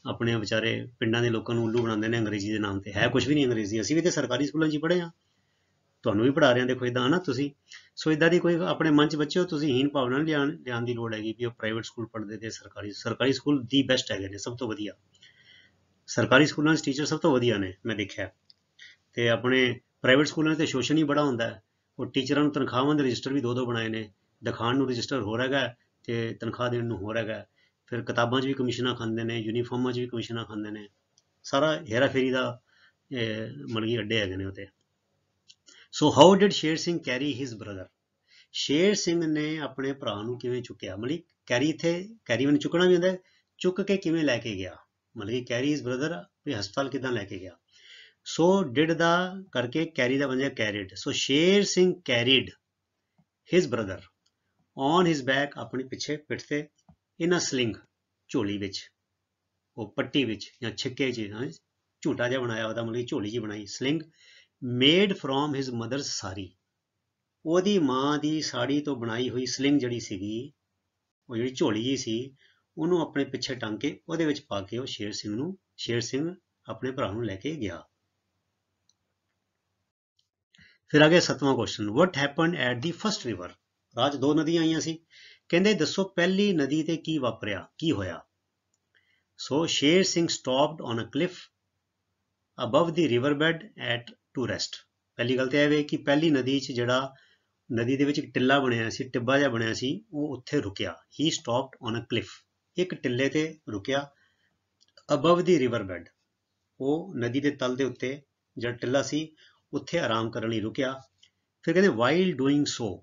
ਆਪਣੇ ਵਿਚਾਰੇ ਪਿੰਡਾਂ ਦੇ ਲੋਕਾਂ ਨੂੰ ਉੱਲੂ ਬਣਾਉਂਦੇ ਨੇ ਅੰਗਰੇਜ਼ੀ ਦੇ ਨਾਮ ਤੇ ਹੈ ਕੁਝ ਵੀ ਨਹੀਂ ਅੰਗਰੇਜ਼ੀ ਅਸੀਂ ਵੀ ਤੇ ਸਰਕਾਰੀ ਸਕੂਲਾਂ 'ਚ ਹੀ ਪੜ੍ਹੇ ਆ ਤੁਹਾਨੂੰ ਵੀ ਪੜਾ ਰਹੇ ਆ ਦੇਖੋ ਇਦਾਂ ਹਨਾ ਤੁਸੀਂ ਸੋ ਇਦਾਂ ਦੀ ਕੋਈ ਆਪਣੇ ਮਨ 'ਚ ਬੱਚੇ ਹੋ ਤੁਸੀਂ ਹੀਨ ਭਾਵਨਾ ਲਿਆਣ ਲਿਆਣ ਦੀ ਲੋੜ ਹੈਗੀ ਵੀ ਉਹ ਪ੍ਰਾਈਵੇਟ ਸਕੂਲ ਪੜ੍ਹਦੇ ਤੇ ਸਰਕਾਰੀ ਸਰਕਾਰੀ ਸਕੂਲ ਦੀ ਬੈਸਟ ਹੈਗੇ ਨੇ ਸਭ ਤੋਂ ਵਧੀਆ ਸਰਕਾਰੀ ਸਕੂਲਾਂ 'ਚ ਟੀਚਰ ਸਭ ਤੋਂ ਵਧੀਆ ਨੇ ਮੈਂ ਦੇਖਿਆ ਤੇ ਆਪਣੇ ਪ੍ਰਾਈਵੇਟ ਸਕੂਲਾਂ 'ਚ ਤੇ ਸ਼ੋਸ਼ਣ ਹੀ ਬੜਾ ਹੁੰਦਾ ਹੈ ਉਹ ਟੀਚਰਾਂ ਨੂੰ ਤਨਖਾਹਾਂ ਦੇ ਰਜਿਸਟਰ ਵੀ ਦੋ ਦੋ ਬਣਾਏ ਨੇ ਦਿਖਾਣ ਨੂੰ ਰਜਿਸਟਰ ਹੋ ਹੈਗਾ ਤੇ ਤਨਖਾਹ ਦੇਣ ਨੂੰ ਹੋ ਹੈਗਾ ਫਿਰ ਕਿਤਾਬਾਂ 'ਚ ਵੀ ਕਮਿਸ਼ਨਾਂ ਖਾਂਦੇ ਨੇ ਯੂਨੀਫਾਰਮਾਂ 'ਚ ਵੀ ਕਮਿਸ਼ਨਾਂ ਖਾਂਦੇ ਨੇ ਸਾਰਾ ਫੇਰੀ ਦਾ ਮਲਗੀ ਅੱਡੇ ਹੈਗੇ ਨੇ ਉਤੇ ਸੋ ਹਾਊ ਡਿਡ ਸ਼ੇਰ ਸਿੰਘ ਕੈਰੀ ਹਿਸ ਬ੍ਰਦਰ ਸ਼ੇਰ ਸਿੰਘ ਨੇ ਆਪਣੇ ਭਰਾ ਨੂੰ ਕਿਵੇਂ ਚੁੱਕਿਆ ਮਲਗੀ ਕੈਰੀ ਇਥੇ ਕੈਰੀ ਨੂੰ ਚੁੱਕਣਾ ਵੀ ਹੁੰਦਾ ਚੁੱਕ ਕੇ ਕਿਵੇਂ ਲੈ ਕੇ ਗਿਆ ਮਲਗੀ ਕੈਰੀ ਇਸ ਬ੍ਰਦਰ ਵੀ ਹਸਪਤਾਲ ਕਿਦਾਂ ਲੈ ਕੇ ਗਿਆ ਸੋ ਡਿਡ ਦਾ ਕਰਕੇ ਕੈਰੀ ਦਾ ਬਣ ਗਿਆ carried so Sher Singh carried his brother on his back ਆਪਣੇ ਪਿੱਛੇ ਪਿੱਠ ਤੇ ਇਹਨਾਂ ਸਲਿੰਗ ਝੋਲੀ ਵਿੱਚ ਉਹ ਪੱਟੀ ਵਿੱਚ ਜਾਂ ਛਿੱਕੇ ਜੀ ਹਾਂ ਝੂਟਾ ਜਿਹਾ ਬਣਾਇਆ ਉਹਦਾ ਮਤਲਬ ਝੋਲੀ ਜੀ ਬਣਾਈ sling made from his mother sari ਉਹਦੀ ਮਾਂ ਦੀ ਸਾੜੀ ਤੋਂ ਬਣਾਈ ਹੋਈ ਸਲਿੰਗ ਜਿਹੜੀ ਸੀਗੀ ਉਹ ਜਿਹੜੀ ਝੋਲੀ ਜੀ ਸੀ ਉਹਨੂੰ ਆਪਣੇ ਪਿੱਛੇ ਟੰਗ ਕੇ ਉਹਦੇ ਵਿੱਚ ਪਾ ਕੇ ਉਹ ਸ਼ੇਰ ਸਿੰਘ ਨੂੰ ਸ਼ੇਰ ਸਿੰਘ ਆਪਣੇ ਭਰਾ ਨੂੰ ਲੈ ਕੇ ਗਿਆ ਫਿਰ ਅਗੇ ਸਤਵਾਂ question what happened at the first river ਰਾਜ ਦੋ ਨਦੀਆਂ ਆਈਆਂ ਸੀ ਕਹਿੰਦੇ ਦੱਸੋ ਪਹਿਲੀ ਨਦੀ ਤੇ ਕੀ ਵਾਪਰਿਆ ਕੀ ਹੋਇਆ so Sher Singh stopped on a cliff above the river bed at to rest ਪਹਿਲੀ ਗੱਲ ਤੇ ਇਹ ਕਿ ਪਹਿਲੀ ਨਦੀ 'ਚ ਜਿਹੜਾ ਨਦੀ ਦੇ ਵਿੱਚ ਇੱਕ ਟਿੱਲਾ ਬਣਿਆ ਸੀ ਟਿੱਬਾ ਜਿਹਾ ਬਣਿਆ ਸੀ ਉਹ ਉੱਥੇ ਰੁਕਿਆ he stopped on a cliff ਇੱਕ ਟਿੱਲੇ ਤੇ ਰੁਕਿਆ ਅਬਵ ਦੀ ਰਿਵਰ ਬੈਡ ਉਹ ਨਦੀ ਦੇ ਤਲ ਦੇ ਉੱਤੇ ਜਿਹੜਾ ਟਿੱਲਾ ਸੀ ਉੱਥੇ ਆਰਾਮ ਕਰਨ ਲਈ ਰੁਕਿਆ ਫਿਰ ਕਹਿੰਦੇ ਵਾਈਲ ਡੂਇੰਗ ਸੋ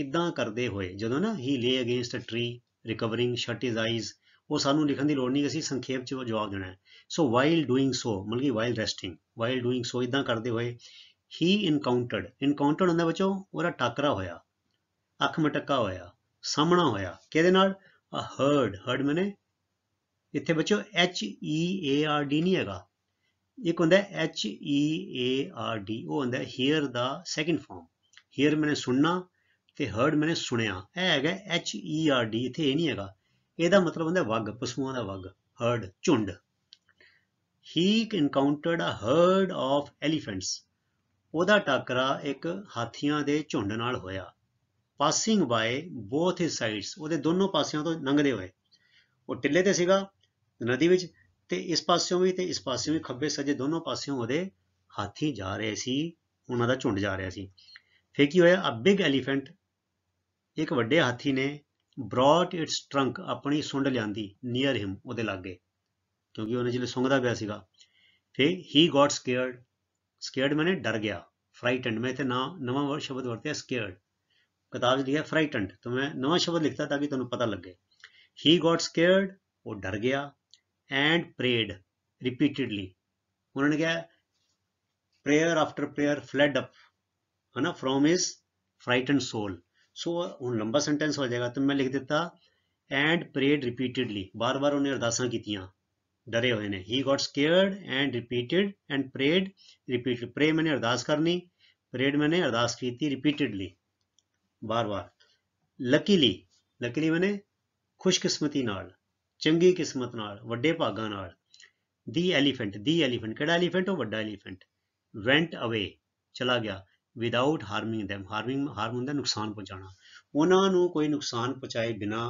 ਇਦਾਂ ਕਰਦੇ ਹੋਏ ਜਦੋਂ ਨਾ he lay against a tree recovering shut his eyes ਉਹ ਸਾਨੂੰ ਲਿਖਣ ਦੀ ਲੋੜ ਨਹੀਂ ਅਸੀਂ ਸੰਖੇਪ ਚ ਜਵਾਬ ਦੇਣਾ ਸੋ ਵਾਈਲ ਡੂਇੰਗ ਸੋ ਮਤਲਬ ਕਿ while resting while doing so ਇਦਾਂ ਕਰਦੇ ਹੋਏ ਹੀ ਇਨਕਾਊਂਟਰਡ ਇਨਕਾਊਂਟਰਡ ਹੁੰਦਾ ਬੱਚੋ ਉਹਦਾ ਟੱਕਰਾ ਹੋਇਆ ਅੱਖ ਮਟਕਾ ਹੋਇਆ ਸਾਹਮਣਾ ਹੋਇਆ ਕਿਹਦੇ ਨਾਲ ਅ ਹਰਡ ਹਰਡ ਮੈਨੇ ਇੱਥੇ ਬੱਚੋ H E A R D ਨਹੀਂ ਹੈਗਾ ਇੱਕ ਹੁੰਦਾ H E A R D ਉਹ ਹੁੰਦਾ ਹੇਅਰ ਦਾ ਸੈਕੰਡ ਫਾਰਮ ਹੇਅਰ ਮੈਨੇ ਸੁਣਨਾ ਤੇ ਹਰਡ ਮੈਨੇ ਸੁਣਿਆ ਇਹ ਹੈਗਾ ਐਚ ਈ ਆਰ ਡੀ ਇਥੇ ਇਹ ਨਹੀਂ ਹੈਗਾ ਇਹਦਾ ਮਤਲਬ ਹੁੰਦਾ ਵਗ ਪਸ਼ੂਆਂ ਦਾ ਵਗ ਹਰਡ ਝੁੰਡ ਹੀ ਇਨਕਾਊਂਟਰਡ ਅ ਹਰਡ ਆਫ ਐਲੀਫੈਂਟਸ ਉਹਦਾ ਟਕਰਾ ਇੱਕ ਹਾਥੀਆਂ ਦੇ ਝੁੰਡ ਨਾਲ ਹੋਇਆ passing by both his sides ਉਹਦੇ ਦੋਨੋਂ ਪਾਸਿਆਂ ਤੋਂ ਲੰਘਦੇ ਹੋਏ ਉਹ ਟਿੱਲੇ ਤੇ ਸੀਗਾ ਨਦੀ ਵਿੱਚ ਤੇ ਇਸ ਪਾਸਿਓਂ ਵੀ ਤੇ ਇਸ ਪਾਸਿਓਂ ਵੀ ਖੱਬੇ ਸੱਜੇ ਦੋਨੋਂ ਪਾਸਿਓਂ ਉਹਦੇ ਹਾਥੀ ਜਾ ਰਹੇ ਸੀ ਉਹਨਾਂ ਦਾ ਝੁੰਡ ਜਾ ਰਿਹਾ ਸੀ ਫੇਰ ਕੀ ਹੋਇਆ ਅ ਬਿਗ ਐਲੀਫੈਂਟ ਇੱਕ ਵੱਡੇ ਹਾਥੀ ਨੇ ਬ੍ਰੌਟ ਇਟਸ ਟਰੰਕ ਆਪਣੀ ਸੁੰਡ ਲਿਆਂਦੀ ਨੀਅਰ ਹਿਮ ਉਹਦੇ ਲਾਗੇ ਕਿਉਂਕਿ ਉਹਨੇ ਜਿਹੜੇ ਸੁੰਘਦਾ ਪਿਆ ਸੀਗਾ ਫਿਰ ਹੀ ਗਾਟ ਸਕੇਅਰਡ ਸਕੇਅਰਡ ਮੈਨੇ ਡਰ ਗਿਆ ਫਰਾਈਟਨਡ ਮੈਂ ਤੇ ਨਾ ਨਵਾਂ ਸ਼ਬਦ ਵਰਤਿਆ ਸਕੇਅਰਡ ਕਿਤਾਬ 'ਚ ਲਿਖਿਆ ਫਰਾਈਟਨਡ ਤਾਂ ਮੈਂ ਨਵਾਂ ਸ਼ਬਦ ਲਿਖਤਾ ਤਾਂ ਕਿ ਤੁਹਾਨੂੰ ਪਤਾ ਲੱਗੇ ਹੀ ਗਾਟ ਸਕੇਅਰਡ ਉਹ ਡਰ ਗਿਆ ਐਂਡ ਪ੍ਰੇਡ ਰਿਪੀਟਿਡਲੀ ਉਹਨਾਂ ਨੇ ਕਿਹਾ prayer after prayer fled up ਹਨਾ from his frightened soul so हूँ लंबा सेंटेंस हो जाएगा तो मैं लिख देता एंड प्रेड रिपीटेडली बार बार उन्हें अरदासा की डरे हुए ने ही got scared and repeated and prayed repeated pray मैंने अरदास करनी प्रेड मैंने अरदास की थी रिपीटेडली बार बार लकीली लकीली मैंने खुशकिस्मती चंकी किस्मत ਕਿਸਮਤ भागों दी एलीफेंट दी एलीफेंट कड़ा एलीफेंट ਐਲੀਫੈਂਟ ਕਿਹੜਾ ਐਲੀਫੈਂਟ ਉਹ ਵੱਡਾ elephant without harming them harming harm ਹੁੰਦਾ ਨੁਕਸਾਨ ਪਹੁੰਚਾਉਣਾ ਉਹਨਾਂ ਨੂੰ ਕੋਈ ਨੁਕਸਾਨ ਪਹੁੰਚਾਏ ਬਿਨਾ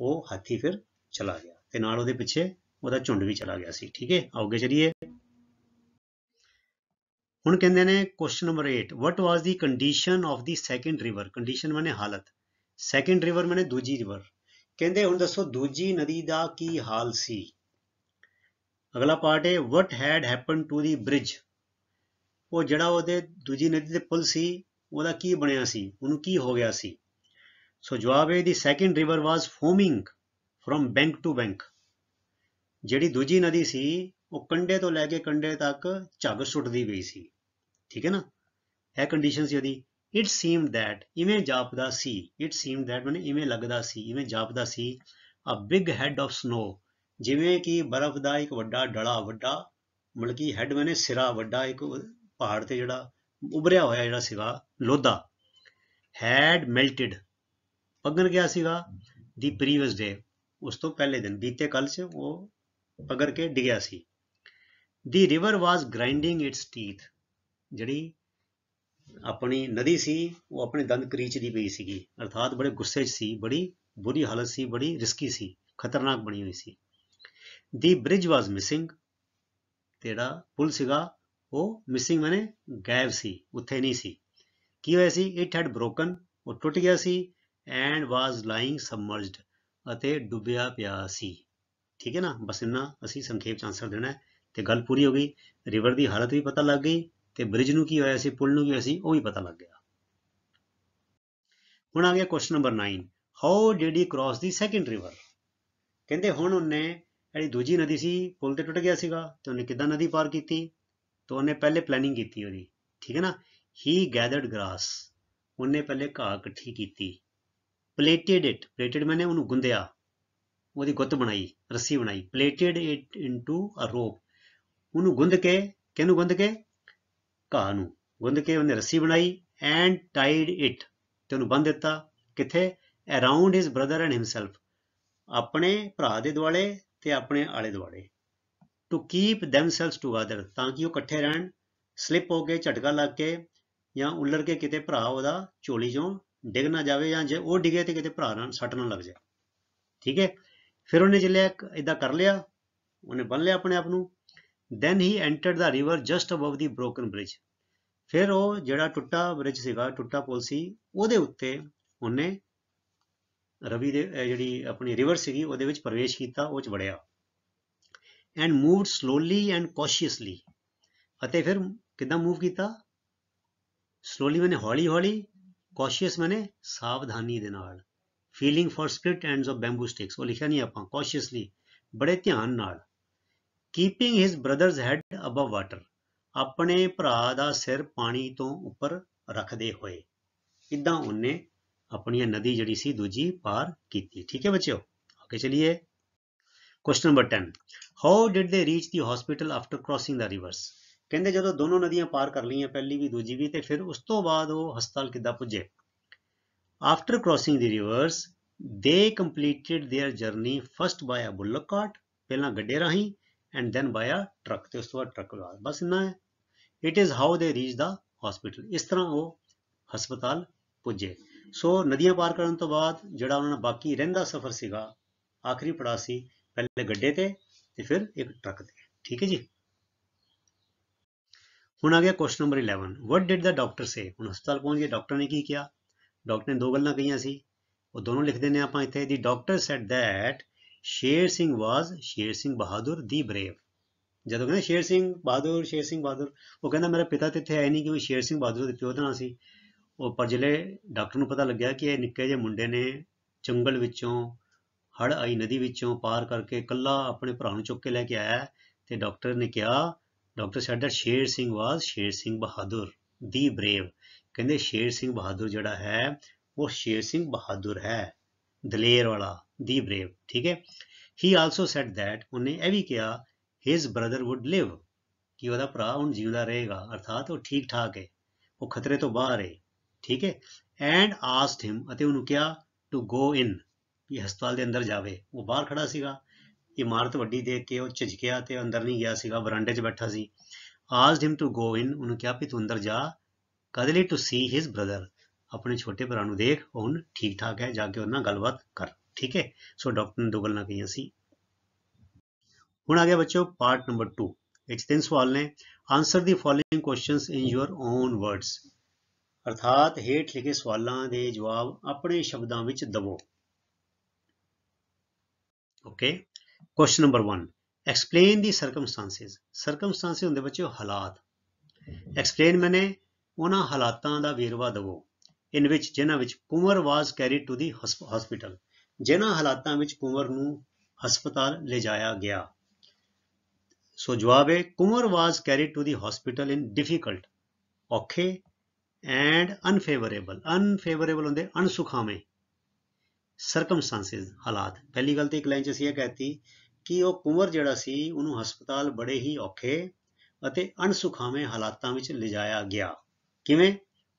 ਉਹ ਹਾਥੀ ਫਿਰ ਚਲਾ ਗਿਆ ਤੇ ਨਾਲ ਉਹਦੇ ਪਿੱਛੇ ਉਹਦਾ ਝੁੰਡ ਵੀ ਚਲਾ ਗਿਆ ਸੀ ਠੀਕ ਹੈ ਅੱਗੇ ਚਲੀਏ ਹੁਣ ਕਹਿੰਦੇ ਨੇ question number 8 what was the condition of the second river condition ਮਨੇ ਹਾਲਤ ਸੈਕੰਡ ਰਿਵਰ ਮਨੇ ਦੂਜੀ ਰਿਵਰ ਕਹਿੰਦੇ ਹੁਣ ਦੱਸੋ ਦੂਜੀ ਨਦੀ ਦਾ ਕੀ ਹਾਲ ਸੀ ਅਗਲਾ ਪਾਰਟ ਹੈ what had happen to the bridge ਉਹ ਜਿਹੜਾ ਉਹਦੇ ਦੂਜੀ ਨਦੀ ਤੇ ਪੁਲ ਸੀ ਉਹਦਾ ਕੀ ਬਣਿਆ ਸੀ ਉਹਨੂੰ ਕੀ ਹੋ ਗਿਆ ਸੀ ਸੋ ਜਵਾਬ ਹੈ the second river was foaming from bank to bank ਜਿਹੜੀ ਦੂਜੀ ਨਦੀ ਸੀ ਉਹ ਕੰਡੇ ਤੋਂ ਲੈ ਕੇ ਕੰਡੇ ਤੱਕ ਝੱਗ ਸੁੱਟਦੀ ਗਈ ਸੀ ਠੀਕ ਹੈ ਨਾ ਇਹ ਕੰਡੀਸ਼ਨ ਸੀ ਉਹਦੀ ਇਟ ਸੀਮਡ ਥੈਟ ਇਵੇਂ ਜਾਪਦਾ ਸੀ ਇਟ ਸੀਮਡ ਥੈਟ ਮਨ ਇਵੇਂ ਲੱਗਦਾ ਸੀ ਇਵੇਂ ਜਾਪਦਾ ਸੀ a big head of snow ਜਿਵੇਂ ਕਿ ਬਰਫ਼ ਦਾ ਇੱਕ ਵੱਡਾ ਡਲਾ ਵੱਡਾ ਮਲਕੀ ਹੈਡ ਮਨੇ ਸਿਰਾ ਵੱਡਾ ਇੱਕ ਪਹਾੜ ਤੇ ਜਿਹੜਾ ਉਭਰਿਆ ਹੋਇਆ ਜਿਹੜਾ ਸੀਗਾ ਲੋਦਾ ਹੈਡ ਮੈਲਟਡ ਪਗਨ ਗਿਆ ਸੀਗਾ ਦੀ ਪ੍ਰੀਵਿਅਸ ਡੇ ਉਸ ਤੋਂ ਪਹਿਲੇ ਦਿਨ ਬੀਤੇ ਕੱਲ ਸੇ ਉਹ ਪਗਰ ਕੇ ਡਿਗਿਆ ਸੀ the river was grinding its teeth ਜਿਹੜੀ ਆਪਣੀ ਨਦੀ ਸੀ ਉਹ ਆਪਣੇ ਦੰਦ ਕਰੀਚਦੀ ਪਈ ਸੀਗੀ ਅਰਥਾਤ ਬੜੇ ਗੁੱਸੇ 'ਚ ਸੀ ਬੜੀ ਬੁਰੀ ਹਾਲਤ ਸੀ ਬੜੀ ਰਿਸਕੀ ਸੀ ਖਤਰਨਾਕ ਬਣੀ ਹੋਈ ਸੀ ਦੀ ਬ੍ਰਿਜ ਵਾਸ ਮਿਸਿੰਗ ਤੇੜਾ ਪੁਲ ਸੀਗਾ ਉਹ ਮਿਸਿੰਗ ਮਨੇ ਗਾਇਬ ਸੀ ਉੱਥੇ ਨਹੀਂ ਸੀ ਕੀ ਹੋਇਆ ਸੀ ਇਟ ਹੈਡ ਬ੍ਰੋਕਨ ਉਹ ਟੁੱਟ ਗਿਆ ਸੀ ਐਂਡ ਵਾਸ ਲਾਈਂਗ ਸਬਮਰਜਡ ਅਤੇ ਡੁੱਬਿਆ ਪਿਆ ਸੀ ਠੀਕ ਹੈ ਨਾ ਬਸ ਇੰਨਾ ਅਸੀਂ ਸੰਖੇਪ ਚ ਆਨਸਰ ਦੇਣਾ ਹੈ ਤੇ ਗੱਲ ਪੂਰੀ ਹੋ ਗਈ ਰਿਵਰ ਦੀ ਹਾਲਤ ਵੀ ਪਤਾ ਲੱਗ ਗਈ ਤੇ ਬ੍ਰਿਜ ਨੂੰ ਕੀ ਹੋਇਆ ਸੀ ਪੁਲ ਨੂੰ ਕੀ ਹੋਇਆ ਸੀ ਉਹ ਵੀ ਪਤਾ ਲੱਗ ਗਿਆ ਹੁਣ ਆ ਗਿਆ question number 9 how did he cross the second river ਕਹਿੰਦੇ ਹੁਣ ਉਹਨੇ ਜਿਹੜੀ ਦੂਜੀ ਨਦੀ ਸੀ ਪੁਲ ਤੇ ਟੁੱਟ ਗਿਆ ਸੀਗਾ ਤੇ ਉਹਨੇ ਕਿੱਦਾਂ ਨਦੀ ਪਾਰ ਕੀਤੀ ਤਾਂ ਉਹਨੇ ਪਹਿਲੇ ਪਲੈਨਿੰਗ ਕੀਤੀ ਉਹਦੀ ਠੀਕ ਹੈ ਨਾ ਹੀ ਗੈਦਰਡ ਗ੍ਰਾਸ ਉਹਨੇ ਪਹਿਲੇ ਘਾਹ ਇਕੱਠੀ ਕੀਤੀ ਪਲੇਟਡ ਇਟ ਪਲੇਟਡ ਮੈਨੇ ਉਹਨੂੰ ਗੁੰਦਿਆ ਉਹਦੀ ਗੁੱਤ ਬਣਾਈ ਰੱਸੀ ਬਣਾਈ plaited it into a rope ਉਹਨੂੰ ਗੁੰਦ ਕੇ ਕਿਹਨੂੰ ਗੁੰਦ ਕੇ ਘਾਹ ਨੂੰ ਗੁੰਦ ਕੇ ਉਹਨੇ ਰੱਸੀ ਬਣਾਈ ਐਂਡ ਟਾਈਡ ਇਟ ਤੇ ਉਹਨੂੰ ਬੰਨ ਦਿੱਤਾ ਕਿੱਥੇ around his brother and himself ਆਪਣੇ ਭਰਾ ਦੇ ਦੁਆਲੇ ਤੇ ਆਪਣੇ ਆਲੇ ਦੁਆਲੇ ਟੂ ਕੀਪ ਥੈਮਸੈਲਸ ਟੁਗੇਦਰ ਤਾਂ ਕਿ ਉਹ ਇਕੱਠੇ ਰਹਿਣ ਸਲਿਪ ਹੋ ਕੇ ਝਟਕਾ ਲੱਗ ਕੇ ਜਾਂ ਉੱਲਰ ਕੇ ਕਿਤੇ ਭਰਾ ਉਹਦਾ ਝੋਲੀ ਚੋਂ ਡਿੱਗ ਨਾ ਜਾਵੇ ਜਾਂ ਜੇ ਉਹ ਡਿੱਗੇ ਤੇ ਕਿਤੇ ਭਰਾ ਨਾਲ ਸੱਟ ਨਾ ਲੱਗ ਜਾਏ ਠੀਕ ਹੈ ਫਿਰ ਉਹਨੇ ਜਿਲਿਆ ਇਦਾਂ ਕਰ ਲਿਆ ਉਹਨੇ ਬੰਨ ਲਿਆ ਆਪਣੇ ਆਪ ਨੂੰ then he entered the river just above the broken bridge ਫਿਰ ਉਹ ਜਿਹੜਾ ਟੁੱਟਾ ਬ੍ਰਿਜ ਸੀਗਾ ਟੁੱਟਾ ਪੁਲ ਸੀ ਉਹਦੇ ਉੱਤੇ ਉਹਨੇ ਰਵੀ ਦੇ ਜਿਹੜੀ ਆਪਣੀ ਰਿਵਰ ਸੀਗੀ ਉਹਦੇ ਵਿੱਚ ਪ੍ਰਵੇਸ਼ ਕੀਤਾ ਉਹ ਚ ਵੜਿਆ and moved slowly and cautiously ਅਤੇ ਫਿਰ ਕਿਦਾਂ ਮੂਵ ਕੀਤਾ ਸਲੋਲੀ ਮਨੇ ਹੌਲੀ ਹੌਲੀ ਕੌਸ਼ੀਅਸ ਮਨੇ ਸਾਵਧਾਨੀ ਦੇ ਨਾਲ feeling for split ends of bamboo sticks ਉਹ ਲਿਖਿਆ ਨਹੀਂ ਆਪਾਂ ਕੌਸ਼ੀਅਸਲੀ ਬੜੇ ਧਿਆਨ ਨਾਲ keeping his brother's head above water ਆਪਣੇ ਭਰਾ ਦਾ ਸਿਰ ਪਾਣੀ ਤੋਂ ਉੱਪਰ ਰੱਖਦੇ ਹੋਏ ਇਦਾਂ ਉਹਨੇ ਆਪਣੀ ਨਦੀ ਜਿਹੜੀ ਸੀ ਦੂਜੀ ਪਾਰ ਕੀਤੀ ਠੀਕ ਹੈ ਬੱਚਿਓ ਅੱਗੇ ਚਲਿਏ question number 10 how did they reach the hospital after crossing the rivers ਕਹਿੰਦੇ ਜਦੋਂ ਦੋਨੋਂ ਨਦੀਆਂ ਪਾਰ ਕਰ ਲਈਆਂ ਪਹਿਲੀ ਵੀ ਦੂਜੀ ਵੀ ਤੇ ਫਿਰ ਉਸ ਤੋਂ ਬਾਅਦ ਉਹ ਹਸਪਤਾਲ ਕਿੱਦਾਂ ਪੁੱਜੇ after crossing the rivers they completed their journey first by a bullock cart ਪਹਿਲਾਂ ਗੱਡੇ ਰਾਹੀਂ and then by a truck ਤੇ ਉਸ ਤੋਂ ਬਾਅਦ ਟਰੱਕ ਨਾਲ ਬਸ ਇੰਨਾ ਹੈ it is how they reach the hospital ਇਸ ਤਰ੍ਹਾਂ ਉਹ ਹਸਪਤਾਲ ਪੁੱਜੇ ਸੋ ਨਦੀਆਂ ਪਾਰ ਕਰਨ ਤੋਂ ਬਾਅਦ ਜਿਹੜਾ ਉਹਨਾਂ ਦਾ ਬਾਕੀ ਰਹਿੰਦਾ ਸਫ਼ਰ ਸੀਗਾ ਆਖਰੀ ਪੜਾਅ ਸੀ ਪਹਿਲੇ ਗੱਡੇ ਤੇ ਤੇ ਫਿਰ ਇੱਕ ਟਰੱਕ ਦੇ ਠੀਕ ਹੈ ਜੀ ਹੁਣ ਆ ਗਿਆ question number 11 what did the doctor say ਹੁਣ ਹਸਪਤਾਲ ਪਹੁੰਚ ਗਏ ਡਾਕਟਰ ਨੇ ਕੀ ਕਿਹਾ ਡਾਕਟਰ ਨੇ ਦੋ ਗੱਲਾਂ ਕਹੀਆਂ ਸੀ ਉਹ ਦੋਨੋਂ ਲਿਖ ਦਿੰਨੇ ਆਪਾਂ ਇੱਥੇ ਦੀ ਡਾਕਟਰ ਸੈਡ ਥੈਟ ਸ਼ੇਰ ਸਿੰਘ ਵਾਸ ਸ਼ੇਰ ਸਿੰਘ ਬਹਾਦਰ ਦੀ ਬਰੇਵ ਜਦੋਂ ਕਹਿੰਦਾ ਸ਼ੇਰ ਸਿੰਘ ਬਹਾਦਰ ਸ਼ੇਰ ਸਿੰਘ ਬਹਾਦਰ ਉਹ ਕਹਿੰਦਾ ਮੇਰਾ ਪਿਤਾ ਤੇ ਇੱਥੇ ਹੈ ਨਹੀਂ ਕਿਉਂਕਿ ਸ਼ੇਰ ਸਿੰਘ ਬਹਾਦਰ ਦੇ ਪਿਓ ਦਾ ਨਾਂ ਸੀ ਉਹ ਪਰ ਜਿਲੇ ਡਾਕਟਰ ਨੂੰ ਪਤਾ ਲੱਗਿਆ ਕਿ ਇਹ ਨਿੱਕੇ ਜਿਹੇ ਮੁੰਡੇ ਨੇ ਜੰਗਲ ਵਿੱਚੋਂ ਹੜ ਆਈ ਨਦੀ ਵਿੱਚੋਂ ਪਾਰ ਕਰਕੇ ਕੱਲਾ ਆਪਣੇ ਭਰਾ ਨੂੰ ਚੁੱਕ ਕੇ ਲੈ ਕੇ ਆਇਆ ਤੇ ਡਾਕਟਰ ਨੇ ਕਿਹਾ ਡਾਕਟਰ ਸੈਡ ਸ਼ੇਰ ਸਿੰਘ ਵਾਸ ਸ਼ੇਰ ਸਿੰਘ ਬਹਾਦਰ ਦੀ ਬ੍ਰੇਵ ਕਹਿੰਦੇ ਸ਼ੇਰ ਸਿੰਘ ਬਹਾਦਰ ਜਿਹੜਾ ਹੈ ਉਹ ਸ਼ੇਰ ਸਿੰਘ ਬਹਾਦਰ ਹੈ ਦਲੇਰ ਵਾਲਾ ਦੀ ਬ੍ਰੇਵ ਠੀਕ ਹੈ ਹੀ ਆਲਸੋ ਸੈਡ ਥੈਟ ਉਹਨੇ ਇਹ ਵੀ ਕਿਹਾ ਹਿਸ ਬ੍ਰਦਰ ਊਡ ਲਿਵ ਕਿ ਉਹਦਾ ਭਰਾ ਹੁਣ ਜਿਉਂਦਾ ਰਹੇਗਾ ਅਰਥਾਤ ਉਹ ਠੀਕ ਠਾਕ ਹੈ ਉਹ ਖਤਰੇ ਤੋਂ ਬਾਹਰ ਹੈ ਠੀਕ ਹੈ ਐਂਡ ਆਸਕਡ ਹਿਮ ਅਤੇ ਉਹਨੂੰ ਕਿਹਾ ਟੂ ਗੋ ਇਨ ਵੀ ਹਸਪਤਾਲ ਦੇ ਅੰਦਰ ਜਾਵੇ ਉਹ ਬਾਹਰ ਖੜਾ ਸੀਗਾ ਇਮਾਰਤ ਵੱਡੀ ਦੇਖ ਕੇ ਉਹ ਝਿਜਕਿਆ ਤੇ ਅੰਦਰ ਨਹੀਂ ਗਿਆ ਸੀਗਾ ਬਰਾਂਡੇ 'ਚ ਬੈਠਾ ਸੀ ਆਸਡ ਹਿਮ ਟੂ ਗੋ ਇਨ ਉਹਨੂੰ ਕਿਹਾ ਵੀ ਤੂੰ ਅੰਦਰ ਜਾ ਕਦਲੀ ਟੂ ਸੀ ਹਿਸ ਬ੍ਰਦਰ ਆਪਣੇ ਛੋਟੇ ਭਰਾ ਨੂੰ ਦੇਖ ਉਹ ਹੁਣ ਠੀਕ ਠਾਕ ਹੈ ਜਾ ਕੇ ਉਹਨਾਂ ਨਾਲ ਗੱਲਬਾਤ ਕਰ ਠੀਕ ਹੈ ਸੋ ਡਾਕਟਰ ਨੇ ਦੁਗਲ ਨਾ ਕਹੀਆਂ ਸੀ ਹੁਣ ਆ ਗਿਆ ਬੱਚੋ ਪਾਰਟ ਨੰਬਰ 2 ਇਹ ਤਿੰਨ ਸਵਾਲ ਨੇ answer the following questions in your own words ਅਰਥਾਤ ਹੇਠ ਲਿਖੇ ਸਵਾਲਾਂ ਦੇ ਜਵਾਬ ਆਪਣੇ ਸ਼ਬਦਾਂ ਵਿੱਚ ਦਵੋ okay question number 1 explain the circumstances circumstances ਹੁੰਦੇ ਬੱਚੇ ਹਾਲਾਤ ਐਕਸਪਲੇਨ ਮੈਨੇ ਉਹਨਾਂ ਹਾਲਾਤਾਂ ਦਾ ਵੇਰਵਾ ਦਿਵੋ ਇਨ ਵਿੱਚ ਜਿਨ੍ਹਾਂ ਵਿੱਚ Kumar was carry to the hospital ਜਿਨ੍ਹਾਂ ਹਾਲਾਤਾਂ ਵਿੱਚ ਕੁਮਰ ਨੂੰ ਹਸਪਤਾਲ ਲੈ ਜਾਇਆ ਗਿਆ ਸੋ ਜਵਾਬ ਹੈ Kumar was carry to the hospital in difficult okay and unfavourable unfavourable ਹੁੰਦੇ ਅਨਸੁਖਾਵੇਂ ਸਰਕਮਸਟੈਂਸਸ ਹਾਲਾਤ ਪਹਿਲੀ ਗੱਲ ਤੇ ਇੱਕ ਲਾਈਨ 'ਚ ਅਸੀਂ ਇਹ ਕਹਿਤੀ ਕਿ ਉਹ ਕੁੰਵਰ ਜਿਹੜਾ ਸੀ ਉਹਨੂੰ ਹਸਪਤਾਲ ਬੜੇ ਹੀ ਔਖੇ ਅਤੇ ਅਣਸੁਖਾਵੇਂ ਹਾਲਾਤਾਂ ਵਿੱਚ ਲਿਜਾਇਆ ਗਿਆ ਕਿਵੇਂ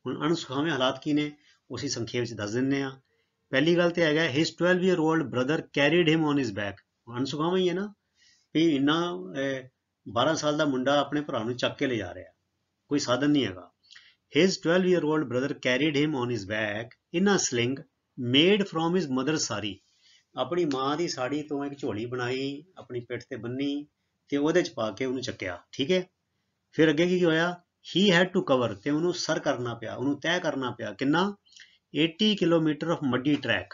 ਹੁਣ ਅਣਸੁਖਾਵੇਂ ਹਾਲਾਤ ਕੀ ਨੇ ਉਸੇ ਸੰਖੇਪ ਵਿੱਚ ਦੱਸ ਦਿੰਨੇ ਆ ਪਹਿਲੀ ਗੱਲ ਤੇ ਹੈਗਾ his 12 year old brother carried him on his back ਅਣਸੁਖਾਵੇਂ ਹੀ ਹੈ ਨਾ ਵੀ ਇੰਨਾ 12 ਸਾਲ ਦਾ ਮੁੰਡਾ ਆਪਣੇ ਭਰਾ ਨੂੰ ਚੱਕ ਕੇ ਲਿਜਾ ਰਿਹਾ ਕੋਈ ਸਾਧਨ ਨਹੀਂ ਹੈਗਾ his 12 year old brother carried him on his back in a sling made from his mother sari ਆਪਣੀ ਮਾਂ ਦੀ ਸਾੜੀ ਤੋਂ ਇੱਕ ਝੋਲੀ ਬਣਾਈ ਆਪਣੀ ਪਿੱਠ ਤੇ ਬੰਨੀ ਤੇ ਉਹਦੇ ਚ ਪਾ ਕੇ ਉਹਨੂੰ ਚੱਕਿਆ ਠੀਕ ਹੈ ਫਿਰ ਅੱਗੇ ਕੀ ਹੋਇਆ ਹੀ ਹੈਡ ਟੂ ਕਵਰ ਤੇ ਉਹਨੂੰ ਸਰ ਕਰਨਾ ਪਿਆ ਉਹਨੂੰ ਤੈਅ ਕਰਨਾ ਪਿਆ ਕਿੰਨਾ 80 kilometre of muddy track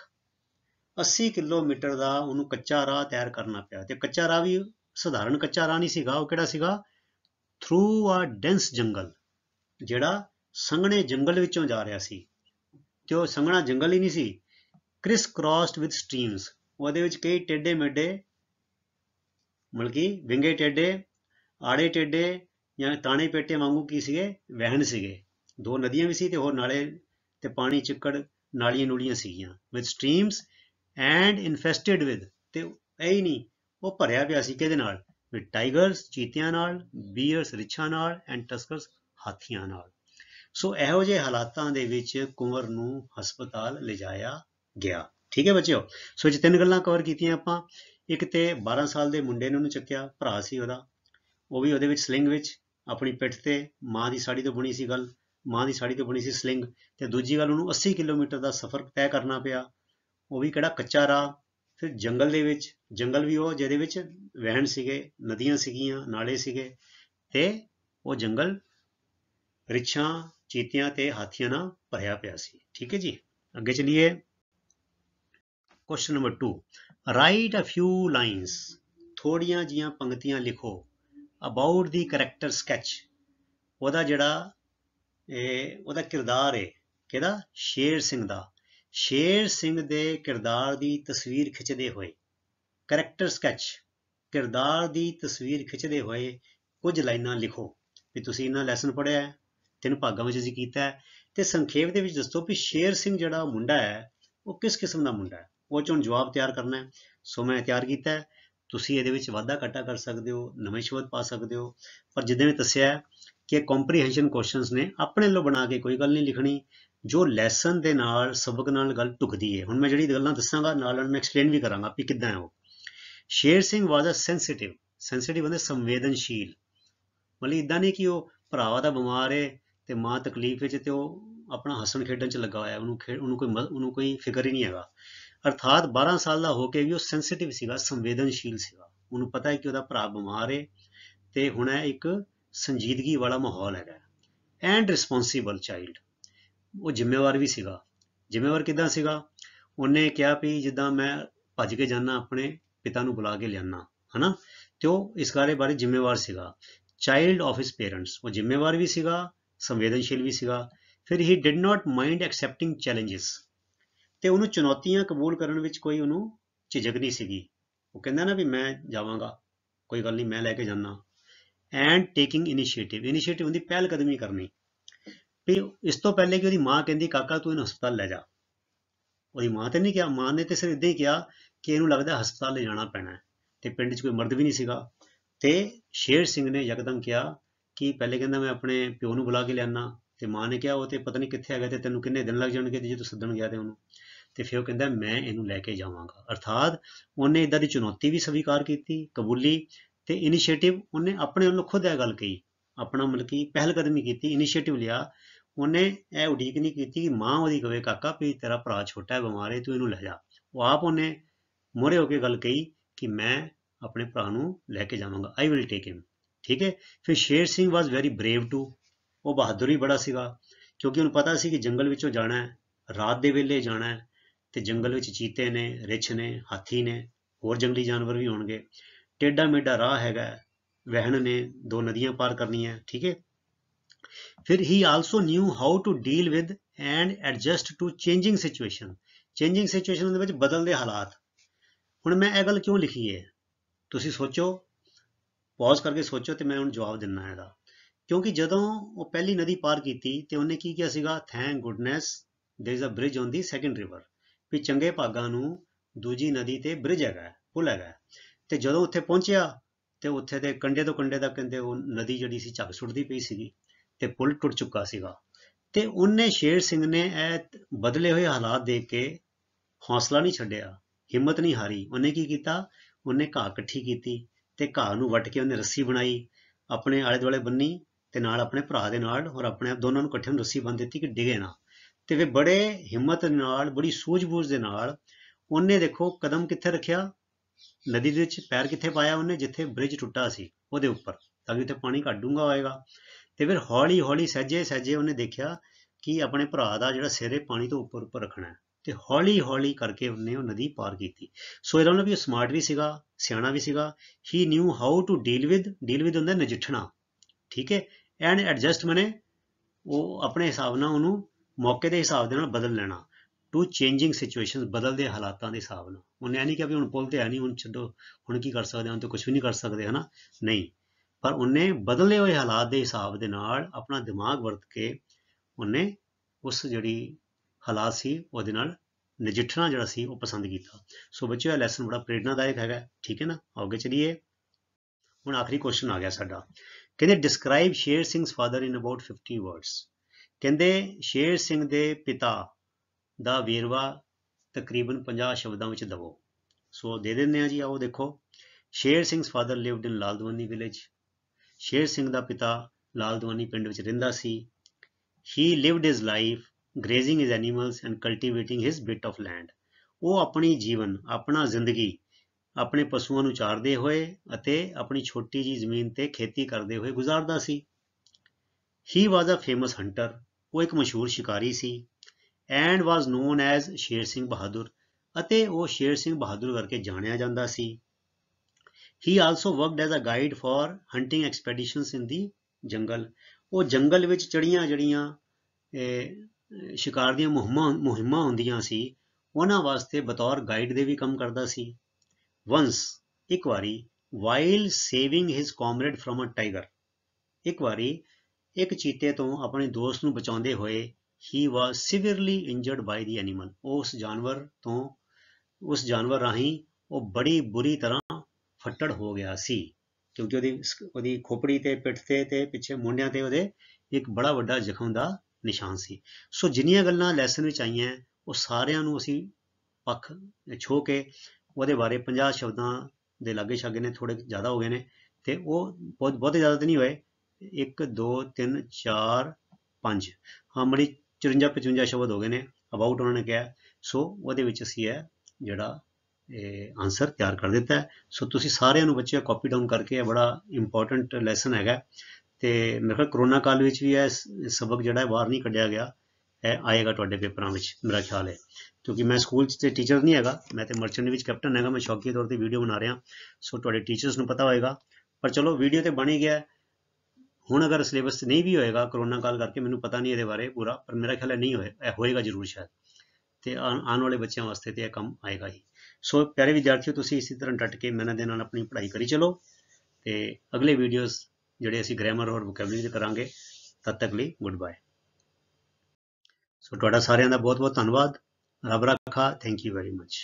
80 kilometre ਦਾ ਉਹਨੂੰ ਕੱਚਾ ਰਾਹ ਤਿਆਰ ਕਰਨਾ ਪਿਆ ਤੇ ਕੱਚਾ ਰਾਹ ਵੀ ਸਧਾਰਨ ਕੱਚਾ ਰਾਹ ਨਹੀਂ ਸੀਗਾ ਉਹ ਕਿਹੜਾ ਸੀਗਾ ਥਰੂ ਆ ਡੈਂਸ ਜੰਗਲ ਜਿਹੜਾ ਸੰਘਣੇ ਜੰਗਲ ਵਿੱਚੋਂ ਜਾ ਰਿਹਾ ਸੀ ਜੋ ਸੰਘਣਾ ਜੰਗਲ ਹੀ ਨਹੀਂ ਸੀ ਕ੍ਰਿਸ ਕ੍ਰੋਸਡ ਵਿਦ ਸਟ੍ਰੀਮਸ ਉਹਦੇ ਵਿੱਚ ਕਈ ਟੇਡੇ ਮੇਡੇ ਮਲਕੀ ਵਿੰਗੇ ਟੇਡੇ ਆੜੇ ਟੇਡੇ ਜਾਂ ਤਾਣੇ ਪੇਟੇ ਵਾਂਗੂ ਕੀ ਸੀਗੇ ਵਹਿਣ ਸੀਗੇ ਦੋ ਨਦੀਆਂ ਵੀ ਸੀ ਤੇ ਹੋਰ ਨਾਲੇ ਤੇ ਪਾਣੀ ਚਿੱਕੜ ਨਾਲੀਆਂ ਨੂਲੀਆਂ ਸੀਗੀਆਂ with streams and infested with ਤੇ ਐ ਹੀ ਨਹੀਂ ਉਹ ਭਰਿਆ ਪਿਆ ਸੀ ਕਿਹਦੇ ਨਾਲ ਵਿਦ ਟਾਈਗਰਸ ਚੀਤਿਆਂ ਨਾਲ ਬੀਅਰਸ ਰਿਛਾਂ ਨਾਲ ਐਂਡ ਟਸਕਰਸ ਹਾਥੀਆਂ ਨਾਲ ਸੋ ਇਹੋ ਜਿਹੇ ਹਾਲਾਤਾਂ ਦੇ ਵਿੱਚ ਕੁੰਵਰ ਨੂੰ ਹਸਪਤਾਲ ਲਿਜਾਇਆ ਗਿਆ ਠੀਕ ਹੈ ਬੱਚਿਓ ਸੋ ਜੇ ਤਿੰਨ ਗੱਲਾਂ ਕਵਰ ਕੀਤੀਆਂ ਆਪਾਂ ਇੱਕ ਤੇ 12 ਸਾਲ ਦੇ ਮੁੰਡੇ ਨੇ ਉਹਨੂੰ ਚੱਕਿਆ ਭਰਾ ਸੀ ਉਹਦਾ ਉਹ ਵੀ ਉਹਦੇ ਵਿੱਚ ਸਲਿੰਗ ਵਿੱਚ ਆਪਣੀ ਪਿੱਠ ਤੇ ਮਾਂ ਦੀ ਸਾੜੀ ਤੋਂ ਬਣੀ ਸੀ ਗੱਲ ਮਾਂ ਦੀ ਸਾੜੀ ਤੋਂ ਬਣੀ ਸੀ ਸਲਿੰਗ ਤੇ ਦੂਜੀ ਗੱਲ ਉਹਨੂੰ 80 ਕਿਲੋਮੀਟਰ ਦਾ ਸਫ਼ਰ ਤੈਅ ਕਰਨਾ ਪਿਆ ਉਹ ਵੀ ਕਿਹੜਾ ਕੱਚਾ ਰਾਹ ਫਿਰ ਜੰਗਲ ਦੇ ਵਿੱਚ ਜੰਗਲ ਵੀ ਉਹ ਜਿਹਦੇ ਵਿੱਚ ਵਹਿਣ ਸੀਗੇ ਨਦੀਆਂ ਸੀਗੀਆਂ ਨਾਲੇ ਸੀਗੇ ਤੇ ਉਹ ਜੰਗਲ ਰਿਛਾਂ ਚੀਤਿਆਂ ਤੇ ਹਾਥੀਆਂ ਨਾਲ ਭਰਿਆ ਪਿਆ ਸੀ ਠੀਕ ਹੈ ਜੀ ਅੱਗੇ ਚਲਿਏ question number 2 write a few lines ਥੋੜੀਆਂ ਜੀਆਂ ਪੰਕਤੀਆਂ ਲਿਖੋ ਅਬਾਊਟ ਦੀ ਕੈਰੈਕਟਰ ਸਕੈਚ ਉਹਦਾ ਜਿਹੜਾ ਇਹ ਉਹਦਾ ਕਿਰਦਾਰ ਹੈ ਕਿਹਦਾ ਸ਼ੇਰ ਸਿੰਘ ਦਾ ਸ਼ੇਰ ਸਿੰਘ ਦੇ ਕਿਰਦਾਰ ਦੀ ਤਸਵੀਰ ਖਿੱਚਦੇ ਹੋਏ ਕੈਰੈਕਟਰ ਸਕੈਚ ਕਿਰਦਾਰ ਦੀ ਤਸਵੀਰ ਖਿੱਚਦੇ ਹੋਏ ਕੁਝ ਲਾਈਨਾਂ ਲਿਖੋ ਵੀ ਤੁਸੀਂ ਇਹਨਾਂ ਲੈਸਨ ਪੜਿਆ ਹੈ ਤਿੰਨ ਭਾਗਾਂ ਵਿੱਚ ਅਸੀਂ ਕੀਤਾ ਹੈ ਤੇ ਸੰਖੇਪ ਦੇ ਵਿੱਚ ਦੱਸੋ ਕਿ ਸ਼ੇਰ ਸਿੰਘ ਜਿਹੜਾ ਮੁੰਡਾ ਹੈ ਉਹ ਕਿਸ ਕਿਸਮ ਦਾ ਮੁੰਡਾ ਹੈ ਉਹ ਚੋਂ ਜਵਾਬ ਤਿਆਰ ਕਰਨਾ ਹੈ ਸੋ ਮੈਂ ਤਿਆਰ ਕੀਤਾ ਹੈ ਤੁਸੀਂ ਇਹਦੇ ਵਿੱਚ ਵਾਧਾ ਘਟਾ ਕਰ ਸਕਦੇ ਹੋ ਨਵੇਂ ਸ਼ਬਦ ਪਾ ਸਕਦੇ ਹੋ ਪਰ ਜਿੱਦਾਂ ਵੀ ਦੱਸਿਆ ਕਿ ਕੰਪਰੀਹੈਂਸ਼ਨ ਕੁਐਸਚਨਸ ਨੇ ਆਪਣੇ ਲੋ ਬਣਾ ਕੇ ਕੋਈ ਗੱਲ ਨਹੀਂ ਲਿਖਣੀ ਜੋ ਲੈਸਨ ਦੇ ਨਾਲ ਸਬਕ ਨਾਲ ਗੱਲ ਟੁਕਦੀ ਹੈ ਹੁਣ ਮੈਂ ਜਿਹੜੀ ਗੱਲਾਂ ਦੱਸਾਂਗਾ ਨਾਲ ਨਾਲ ਮੈਂ ਐਕਸਪਲੇਨ ਵੀ ਕਰਾਂਗਾ ਕਿ ਕਿੱਦਾਂ ਹੈ ਉਹ Sher Singh was a sensitive sensitive ਹੁੰਦੇ ਸੰਵੇਦਨਸ਼ੀਲ ਮਤਲਬ ਇਦਾਂ ਨਹੀਂ ਕਿ ਉਹ ਭਰਾਵਾ ਦਾ ਬਿਮਾਰ ਹੈ ਤੇ ਮਾਂ ਤਕਲੀਫ ਵਿੱਚ ਤੇ ਉਹ ਆਪਣਾ ਹੱਸਣ ਖੇਡਣ 'ਚ ਲੱਗਾ ਹੋਇਆ ਉਹਨੂੰ ਉਹਨੂੰ ਕੋਈ ਉਹਨੂੰ ਕੋਈ ਫਿਕਰ ਹੀ ਨਹੀਂ ਹੈਗਾ ਅਰਥਾਤ 12 ਸਾਲ ਦਾ ਹੋ ਕੇ ਵੀ ਉਹ ਸੈਂਸਿਟਿਵ ਸੀਗਾ ਸੰਵੇਦਨਸ਼ੀਲ ਸੀਗਾ ਉਹਨੂੰ ਪਤਾ ਹੈ ਕਿ ਉਹਦਾ ਭਰਾ ਬਿਮਾਰ ਹੈ ਤੇ ਹੁਣ ਹੈ ਇੱਕ ਸੰਜੀਦਗੀ ਵਾਲਾ ਮਾਹੌਲ ਹੈਗਾ ਐਂਡ ਰਿਸਪੌਂਸਿਬਲ ਚਾਈਲਡ ਉਹ ਜ਼ਿੰਮੇਵਾਰ ਵੀ ਸੀਗਾ ਜ਼ਿੰਮੇਵਾਰ ਕਿਦਾਂ ਸੀਗਾ ਉਹਨੇ ਕਿਹਾ ਵੀ ਜਿੱਦਾਂ ਮੈਂ ਭੱਜ ਕੇ ਜਾਣਾ ਆਪਣੇ ਪਿਤਾ ਨੂੰ ਬੁਲਾ ਕੇ ਲਿਆਣਾ ਹਨਾ ਤੇ ਉਹ ਇਸ ਗਾਰੇ ਬਾਰੇ ਜ਼ਿੰਮੇਵਾਰ ਸੀਗਾ ਚਾਈਲਡ ਆਫ ਹਿਸ ਪੇਰੈਂਟਸ ਉਹ ਜ਼ਿੰਮੇਵਾਰ ਵੀ ਸੀਗਾ ਸੰਵੇਦਨਸ਼ੀਲ ਵੀ ਸੀਗਾ ਫਿਰ he did not mind accepting challenges ਤੇ ਉਹਨੂੰ ਚੁਣੌਤੀਆਂ ਕਬੂਲ ਕਰਨ ਵਿੱਚ ਕੋਈ ਉਹਨੂੰ ਝਿਜਕ ਨਹੀਂ ਸੀਗੀ ਉਹ ਕਹਿੰਦਾ ਨਾ ਵੀ ਮੈਂ ਜਾਵਾਂਗਾ ਕੋਈ ਗੱਲ ਨਹੀਂ ਮੈਂ ਲੈ ਕੇ ਜਾਣਾ ਐਂਡ ਟੇਕਿੰਗ ਇਨੀਸ਼ੀਏਟਿਵ ਇਨੀਸ਼ੀਏਟਿਵ ਹੁੰਦੀ ਪਹਿਲ ਕਦਮੀ ਕਰਨੀ ਵੀ ਇਸ ਤੋਂ ਪਹਿਲੇ ਕਿ ਉਹਦੀ ਮਾਂ ਕਹਿੰਦੀ ਕਾਕਾ ਤੂੰ ਇਹਨੂੰ ਹਸਪਤਾਲ ਲੈ ਜਾ ਉਹਦੀ ਮਾਂ ਤੇ ਨਹੀਂ ਕਿਹਾ ਮਾਂ ਨੇ ਤੇ ਸਿਰ ਇਦਾਂ ਹੀ ਕਿਹਾ ਕਿ ਇਹਨੂੰ ਲੱਗਦਾ ਹਸਪਤਾਲ ਲੈ ਜਾਣਾ ਪੈਣਾ ਤੇ ਪਿੰਡ 'ਚ ਕੋਈ ਮਰਦ ਵੀ ਨਹੀਂ ਸੀਗਾ ਤੇ ਸ਼ੇਰ ਸਿੰਘ ਨੇ ਯਕਦਮ ਕਿਹਾ ਕਿ ਪਹਿਲੇ ਕਹਿੰਦਾ ਮੈਂ ਆਪਣੇ ਪਿਓ ਨੂੰ ਬੁਲਾ ਕੇ ਲਿਆਣਾ ਤੇ ਮਾਂ ਨੇ ਕਿਹਾ ਉਹ ਤੇ ਪਤਾ ਨਹੀਂ ਕਿੱਥੇ ਹੈਗਾ ਤੇ ਤੈਨੂੰ ਕਿੰਨੇ ਦਿਨ ਲੱਗ ਜਾਣਗੇ ਜੇ ਤੂੰ ਸੱਦਣ ਗਿਆ ਤੇ ਉਹਨੂੰ ਤੇ ਫਿਰ ਉਹ ਕਹਿੰਦਾ ਮੈਂ ਇਹਨੂੰ ਲੈ ਕੇ ਜਾਵਾਂਗਾ ਅਰਥਾਤ ਉਹਨੇ ਇਦਾਂ ਦੀ ਚੁਣੌਤੀ ਵੀ ਸਵੀਕਾਰ ਕੀਤੀ ਕਬੂਲੀ ਤੇ ਇਨੀਸ਼ੀਏਟਿਵ ਉਹਨੇ ਆਪਣੇ ਵੱਲੋਂ ਖੁਦ ਇਹ ਗੱਲ ਕਹੀ ਆਪਣਾ ਮਲਕੀ ਪਹਿਲ ਕਦਮੀ ਕੀਤੀ ਇਨੀਸ਼ੀਏਟਿਵ ਲਿਆ ਉਹਨੇ ਇਹ ਉਡੀਕ ਨਹੀਂ ਕੀਤੀ ਕਿ ਮਾਂ ਉਹਦੀ ਕਵੇ ਕਾਕਾ ਵੀ ਤੇਰਾ ਭਰਾ ਛੋਟਾ ਹੈ ਬਿਮਾਰ ਹੈ ਤੂੰ ਇਹਨੂੰ ਲੈ ਜਾ ਉਹ ਆਪ ਉਹਨੇ ਮੋਰੇ ਹੋ ਕੇ ਗੱਲ ਕਹੀ ਕਿ ਮੈਂ ਆਪਣੇ ਭਰਾ ਨੂੰ ਲੈ ਕੇ ਜਾਵਾਂਗਾ ਆਈ ਵਿਲ ਟੇਕ ਹਿਮ ਠੀਕ ਹੈ ਫਿਰ Sher Singh was very brave too ਉਹ ਬਹਾਦਰੀ ਬੜਾ ਸੀਗਾ ਕਿਉਂਕਿ ਉਹਨੂੰ ਪਤਾ ਸੀ ਕਿ ਜੰਗਲ ਵਿੱਚੋਂ ਜਾਣਾ ਹੈ ਰਾਤ ਦੇ ਵੇਲੇ ਜਾਣਾ ਹੈ ਤੇ ਜੰਗਲ ਵਿੱਚ ਚੀਤੇ ਨੇ ਰਿਛ ਨੇ ਹਾਥੀ ਨੇ ਹੋਰ ਜੰਗਲੀ ਜਾਨਵਰ ਵੀ ਹੋਣਗੇ ਟੇਡਾ ਮੇਡਾ ਰਾਹ ਹੈਗਾ ਵਹਿਣ ਨੇ ਦੋ ਨਦੀਆਂ ਪਾਰ ਕਰਨੀਆਂ ਠੀਕ ਹੈ ਫਿਰ he also knew how to deal with and adjust to changing situation changing situation ਦੇ ਵਿੱਚ ਬਦਲਦੇ ਹਾਲਾਤ ਹੁਣ ਮੈਂ ਇਹ ਗੱਲ ਕਿਉਂ ਲਿਖੀ ਹੈ ਤੁਸੀਂ ਸੋਚੋ ਪੌਜ਼ ਕਰਕੇ ਸੋਚੋ ਤੇ ਮੈਂ ਹੁਣ ਜਵਾਬ ਦਿੰਨਾ ਇਹਦਾ ਕਿਉਂਕਿ ਜਦੋਂ ਉਹ ਪਹਿਲੀ ਨਦੀ ਪਾਰ ਕੀਤੀ ਤੇ ਉਹਨੇ ਕੀ ਕਿਹਾ ਸੀਗਾ thank goodness there is a bridge on the second river ਵੀ ਚੰਗੇ ਭਾਗਾਂ ਨੂੰ ਦੂਜੀ ਨਦੀ ਤੇ ਬ੍ਰਿਜ ਹੈਗਾ ਪੁਲ ਹੈਗਾ ਤੇ ਜਦੋਂ ਉੱਥੇ ਪਹੁੰਚਿਆ ਤੇ ਉੱਥੇ ਦੇ ਕੰਡੇ ਤੋਂ ਕੰਡੇ ਤੱਕ ਕਹਿੰਦੇ ਉਹ ਨਦੀ ਜਿਹੜੀ ਸੀ ਝੱਗ ਸੁੱਟਦੀ ਪਈ ਸੀਗੀ ਤੇ ਪੁਲ ਟੁੱਟ ਚੁੱਕਾ ਸੀਗਾ ਤੇ ਉਹਨੇ ਸ਼ੇਰ ਸਿੰਘ ਨੇ ਇਹ ਬਦਲੇ ਹੋਏ ਹਾਲਾਤ ਦੇਖ ਕੇ ਹੌਸਲਾ ਨਹੀਂ ਛੱਡਿਆ ਹਿੰਮਤ ਨਹੀਂ ਹਾਰੀ ਉਹਨੇ ਕੀ ਕੀਤਾ ਉਹਨੇ ਘਾਹ ਇਕੱਠੀ ਕੀਤੀ ਤੇ ਘਾਹ ਨੂੰ ਵੱਟ ਕੇ ਉਹਨੇ ਰੱਸੀ ਬਣਾਈ ਆਪਣੇ ਆਲੇ ਦੁਆਲੇ ਬੰਨੀ ਤੇ ਨਾਲ ਆਪਣੇ ਭਰਾ ਦੇ ਨਾਲ ਔਰ ਆਪਣੇ ਦੋਨਾਂ ਨੂੰ ਇਕੱਠੇ ਨੂੰ ਰੱਸੀ ਬੰਨ ਦਿੱਤੀ ਕਿ ਡਿਗੇ ਨਾ ਤੇ ਫਿਰ ਬੜੇ ਹਿੰਮਤ ਨਾਲ ਬੜੀ ਸੂਝ-ਬੂਝ ਦੇ ਨਾਲ ਉਹਨੇ ਦੇਖੋ ਕਦਮ ਕਿੱਥੇ ਰੱਖਿਆ ਨਦੀ ਦੇ ਵਿੱਚ ਪੈਰ ਕਿੱਥੇ ਪਾਇਆ ਉਹਨੇ ਜਿੱਥੇ ਬ੍ਰਿਜ ਟੁੱਟਾ ਸੀ ਉਹਦੇ ਉੱਪਰ ਤਾਂ ਕਿ ਉੱਥੇ ਪਾਣੀ ਕੱਢੂਗਾ ਹੋਏਗਾ ਤੇ ਫਿਰ ਹੌਲੀ-ਹੌਲੀ ਸਹਿਜੇ ਸਹਿਜੇ ਉਹਨੇ ਦੇਖਿਆ ਕਿ ਆਪਣੇ ਭਰਾ ਦਾ ਜਿਹੜਾ ਸਿਰੇ ਪਾਣੀ ਤੋਂ ਉੱਪਰ ਉੱਪਰ ਰੱਖਣਾ ਤੇ ਹੌਲੀ-ਹੌਲੀ ਕਰਕੇ ਉਹਨੇ ਉਹ ਨਦੀ ਪਾਰ ਕੀਤੀ ਸੋ ਇਹਦਾ ਮਤਲਬ ਵੀ ਸਮਾਰਟ ਵੀ ਸੀਗਾ ਸਿਆਣਾ ਵੀ ਸੀਗਾ he knew how to deal with deal with ਹੁੰਦਾ ਨਜਿੱਠਣਾ ਠੀਕ ਹੈ ਐਂਡ ਐਡਜਸਟ ਮਨੇ ਉਹ ਆਪਣੇ ਹਿਸਾਬ ਨਾਲ ਉਹਨੂੰ ਮੌਕੇ ਦੇ ਹਿਸਾਬ ਦੇ ਨਾਲ ਬਦਲ ਲੈਣਾ ਟੂ ਚੇਂਜਿੰਗ ਸਿਚੁਏਸ਼ਨਸ ਬਦਲਦੇ ਹਾਲਾਤਾਂ ਦੇ ਹਿਸਾਬ ਨਾਲ ਉਹਨੇ ਐ ਨਹੀਂ ਕਿ ਵੀ ਹੁਣ ਪੁੱਲ ਤੇ ਆ ਨਹੀਂ ਹੁਣ ਛੱਡੋ ਹੁਣ ਕੀ ਕਰ ਸਕਦੇ ਹਾਂ ਤਾਂ ਕੁਝ ਵੀ ਨਹੀਂ ਕਰ ਸਕਦੇ ਹਨਾ ਨਹੀਂ ਪਰ ਉਹਨੇ ਬਦਲੇ ਹੋਏ ਹਾਲਾਤ ਦੇ ਹਿਸਾਬ ਦੇ ਨਾਲ ਆਪਣਾ ਦਿਮਾਗ ਵਰਤ ਕੇ ਉਹਨੇ ਉਸ ਜਿਹੜੀ ਹਾਲਾਤ ਸੀ ਉਹਦੇ ਨਾਲ ਨਜਿੱਠਣਾ ਜਿਹੜਾ ਸੀ ਉਹ ਪਸੰਦ ਕੀਤਾ ਸੋ ਬੱਚਿਓ ਇਹ ਲੈਸਨ ਬੜਾ ਪ੍ਰੇਰਣਾਦਾਇਕ ਹੈਗਾ ਠੀਕ ਹੈ ਨਾ ਅੱਗੇ ਚਲੀਏ ਹੁਣ ਆਖਰੀ ਕੁਐਸਚਨ ਆ ਗਿਆ ਸਾਡਾ ਕਹਿੰਦੇ describe Sher Singh's father in about 50 words ਕਹਿੰਦੇ ਸ਼ੇਰ ਸਿੰਘ ਦੇ ਪਿਤਾ ਦਾ ਵੇਰਵਾ ਤਕਰੀਬਨ 50 ਸ਼ਬਦਾਂ ਵਿੱਚ ਦਵੋ ਸੋ ਦੇ ਦਿੰਦੇ ਆ ਜੀ ਆਓ ਦੇਖੋ Sher Singh's father lived in Laldwani village Sher Singh ਦਾ ਪਿਤਾ ਲਾਲਦਵਾਨੀ ਪਿੰਡ ਵਿੱਚ ਰਹਿੰਦਾ ਸੀ he lived his life grazing his animals and cultivating his bit of land ਉਹ ਆਪਣੀ ਜੀਵਨ ਆਪਣਾ ਜ਼ਿੰਦਗੀ ਆਪਣੇ ਪਸ਼ੂਆਂ ਨੂੰ ਚਾਰਦੇ ਹੋਏ ਅਤੇ ਆਪਣੀ ਛੋਟੀ ਜੀ ਜ਼ਮੀਨ ਤੇ ਖੇਤੀ ਕਰਦੇ ਹੋਏ ਗੁਜ਼ਾਰਦਾ ਸੀ ਹੀ ਵਾਸ ਅ ਫੇਮਸ ਹੰਟਰ ਉਹ ਇੱਕ ਮਸ਼ਹੂਰ ਸ਼ਿਕਾਰੀ ਸੀ and was known as Sher Singh Bahadur ਅਤੇ ਉਹ ਸ਼ੇਰ ਸਿੰਘ ਬਹਾਦਰ ਕਰਕੇ ਜਾਣਿਆ ਜਾਂਦਾ ਸੀ he also worked as a guide for hunting expeditions in the jungle ਉਹ ਜੰਗਲ ਵਿੱਚ ਚੜੀਆਂ ਜੜੀਆਂ ਸ਼ਿਕਾਰ ਦੀਆਂ ਮੁਹਿੰਮਾਂ ਮੁਹਿੰਮਾਂ ਹੁੰਦੀਆਂ ਸੀ ਉਹਨਾਂ ਵਾਸਤੇ ਬਤੌਰ ਗਾਈਡ ਦੇ ਵੀ ਕੰਮ ਕਰਦਾ ਸੀ ਵਾਂਸ ਇੱਕ ਵਾਰੀ while saving his comrade from a tiger ਇੱਕ ਵਾਰੀ ਇੱਕ ਚੀਤੇ ਤੋਂ ਆਪਣੇ ਦੋਸਤ ਨੂੰ ਬਚਾਉਂਦੇ ਹੋਏ ਹੀ ਵਾਸ ਸਿਵੀਅਰਲੀ ਇੰਜਰਡ ਬਾਈ ਦੀ ਐਨੀਮਲ ਉਸ ਜਾਨਵਰ ਤੋਂ ਉਸ ਜਾਨਵਰ ਰਾਹੀਂ ਉਹ ਬੜੀ ਬੁਰੀ ਤਰ੍ਹਾਂ ਫੱਟੜ ਹੋ ਗਿਆ ਸੀ ਕਿਉਂਕਿ ਉਹਦੀ ਉਹਦੀ ਖੋਪੜੀ ਤੇ ਪਿੱਠ ਤੇ ਤੇ ਪਿੱਛੇ ਮੁੰਡਿਆਂ ਤੇ ਉਹਦੇ ਇੱਕ ਬੜਾ ਵੱਡਾ ਜ਼ਖਮ ਦਾ ਨਿਸ਼ਾਨ ਸੀ ਸੋ ਜਿੰਨੀਆਂ ਗੱਲਾਂ ਲੈਸਨ ਵਿੱਚ ਆਈਆਂ ਉਹ ਸਾਰਿਆਂ ਨੂੰ ਅਸੀਂ ਪੱਖ ਛੋ ਕੇ ਉਹਦੇ ਬਾਰੇ 50 ਸ਼ਬਦਾਂ ਦੇ ਲਾਗੇ ਛਾਗੇ ਨੇ ਥੋੜੇ ਜ਼ਿਆਦਾ ਹੋ ਗਏ ਨੇ ਤੇ ਉਹ ਬਹੁਤ ਬਹੁਤ ਜ਼ਿਆਦਾ ਤੇ ਨਹੀਂ ਹੋਏ 1 2 3 4 5 ਹਾਂ ਮੜੀ 54 55 ਸ਼ਬਦ ਹੋ ਗਏ ਨੇ ਅਬਾਊਟ ਉਹਨਾਂ ਨੇ ਕਿਹਾ ਸੋ ਉਹਦੇ ਵਿੱਚ ਅਸੀਂ ਹੈ ਜਿਹੜਾ ਇਹ ਆਨਸਰ ਤਿਆਰ ਕਰ ਦਿੱਤਾ ਸੋ ਤੁਸੀਂ ਸਾਰਿਆਂ ਨੂੰ ਬੱਚਿਆਂ ਕਾਪੀ ਡਾਊਨ ਕਰਕੇ ਇਹ ਬੜਾ ਇੰਪੋਰਟੈਂਟ ਲੈਸਨ ਹੈਗਾ ਤੇ ਮੇਰੇ ਖਿਆਲ ਕਰੋਨਾ ਕਾਲ ਵਿੱਚ ਵੀ ਇਹ ਸਬਕ ਜਿਹੜਾ ਬਾਹਰ ਨਹੀਂ ਕੱਢਿਆ ਗਿਆ ਇਹ ਆਏਗਾ ਤੁਹਾਡੇ ਪੇਪਰਾਂ ਵਿੱਚ ਮੇਰਾ ਖਿਆਲ ਹੈ ਕਿਉਂਕਿ ਮੈਂ ਸਕੂਲ 'ਚ ਤੇ ਟੀਚਰ ਨਹੀਂ ਹੈਗਾ ਮੈਂ ਤੇ ਮਰਚੈਂਟ ਵਿੱਚ ਕੈਪਟਨ ਹੈਗਾ ਮੈਂ ਸ਼ੌਕੀ ਤੌਰ ਤੇ ਵੀਡੀਓ ਬਣਾ ਰਿਹਾ ਸੋ ਤੁਹਾਡੇ ਟੀਚਰਸ ਨੂੰ ਪਤਾ ਹੋਏਗਾ ਪਰ ਚਲੋ ਵੀਡੀਓ ਤੇ ਬਣੀ ਗਿਆ ਹੁਣ ਅਗਰ ਸਿਲੇਬਸ ਨਹੀਂ ਵੀ ਹੋਏਗਾ ਕਰੋਨਾ ਕਾਲ ਕਰਕੇ ਮੈਨੂੰ ਪਤਾ ਨਹੀਂ ਇਹਦੇ ਬਾਰੇ ਪੂਰਾ ਪਰ ਮੇਰਾ ਖਿਆਲ ਹੈ ਨਹੀਂ ਹੋਏ ਇਹ ਹੋਏਗਾ ਜ਼ਰੂਰ ਸ਼ਾਇਦ ਤੇ ਆਉਣ ਵਾਲੇ ਬੱਚਿਆਂ ਵਾਸਤੇ ਤੇ ਇਹ ਕੰਮ ਆਏਗਾ ਹੀ ਸੋ ਪਿਆਰੇ ਵਿਦਿਆਰਥੀਓ ਤੁਸੀਂ ਇਸੇ ਤਰ੍ਹਾਂ ਡਟ ਕੇ ਮਿਹਨਤ ਦੇ ਨਾਲ ਆਪਣੀ ਪੜ੍ਹਾਈ ਕਰੀ ਚਲੋ ਤੇ ਅਗਲੇ ਵੀਡੀਓਜ਼ ਜਿਹੜੇ ਅਸੀਂ ਗ੍ਰਾਮਰ ਔਰ ਵੋਕੈਬਲਰੀ ਦੇ ਕਰਾਂਗੇ ਤਦ ਤੱਕ ਲਈ ਗੁੱਡ ਬਾਏ ਸੋ ਤੁਹਾਡਾ ਸਾਰਿਆਂ ਦਾ ਬਹੁਤ ਬਹੁਤ ਧੰਨਵਾਦ ਰੱਬ ਰੱਖਾ ਥੈਂਕ ਯੂ ਵੈਰੀ ਮੱਚ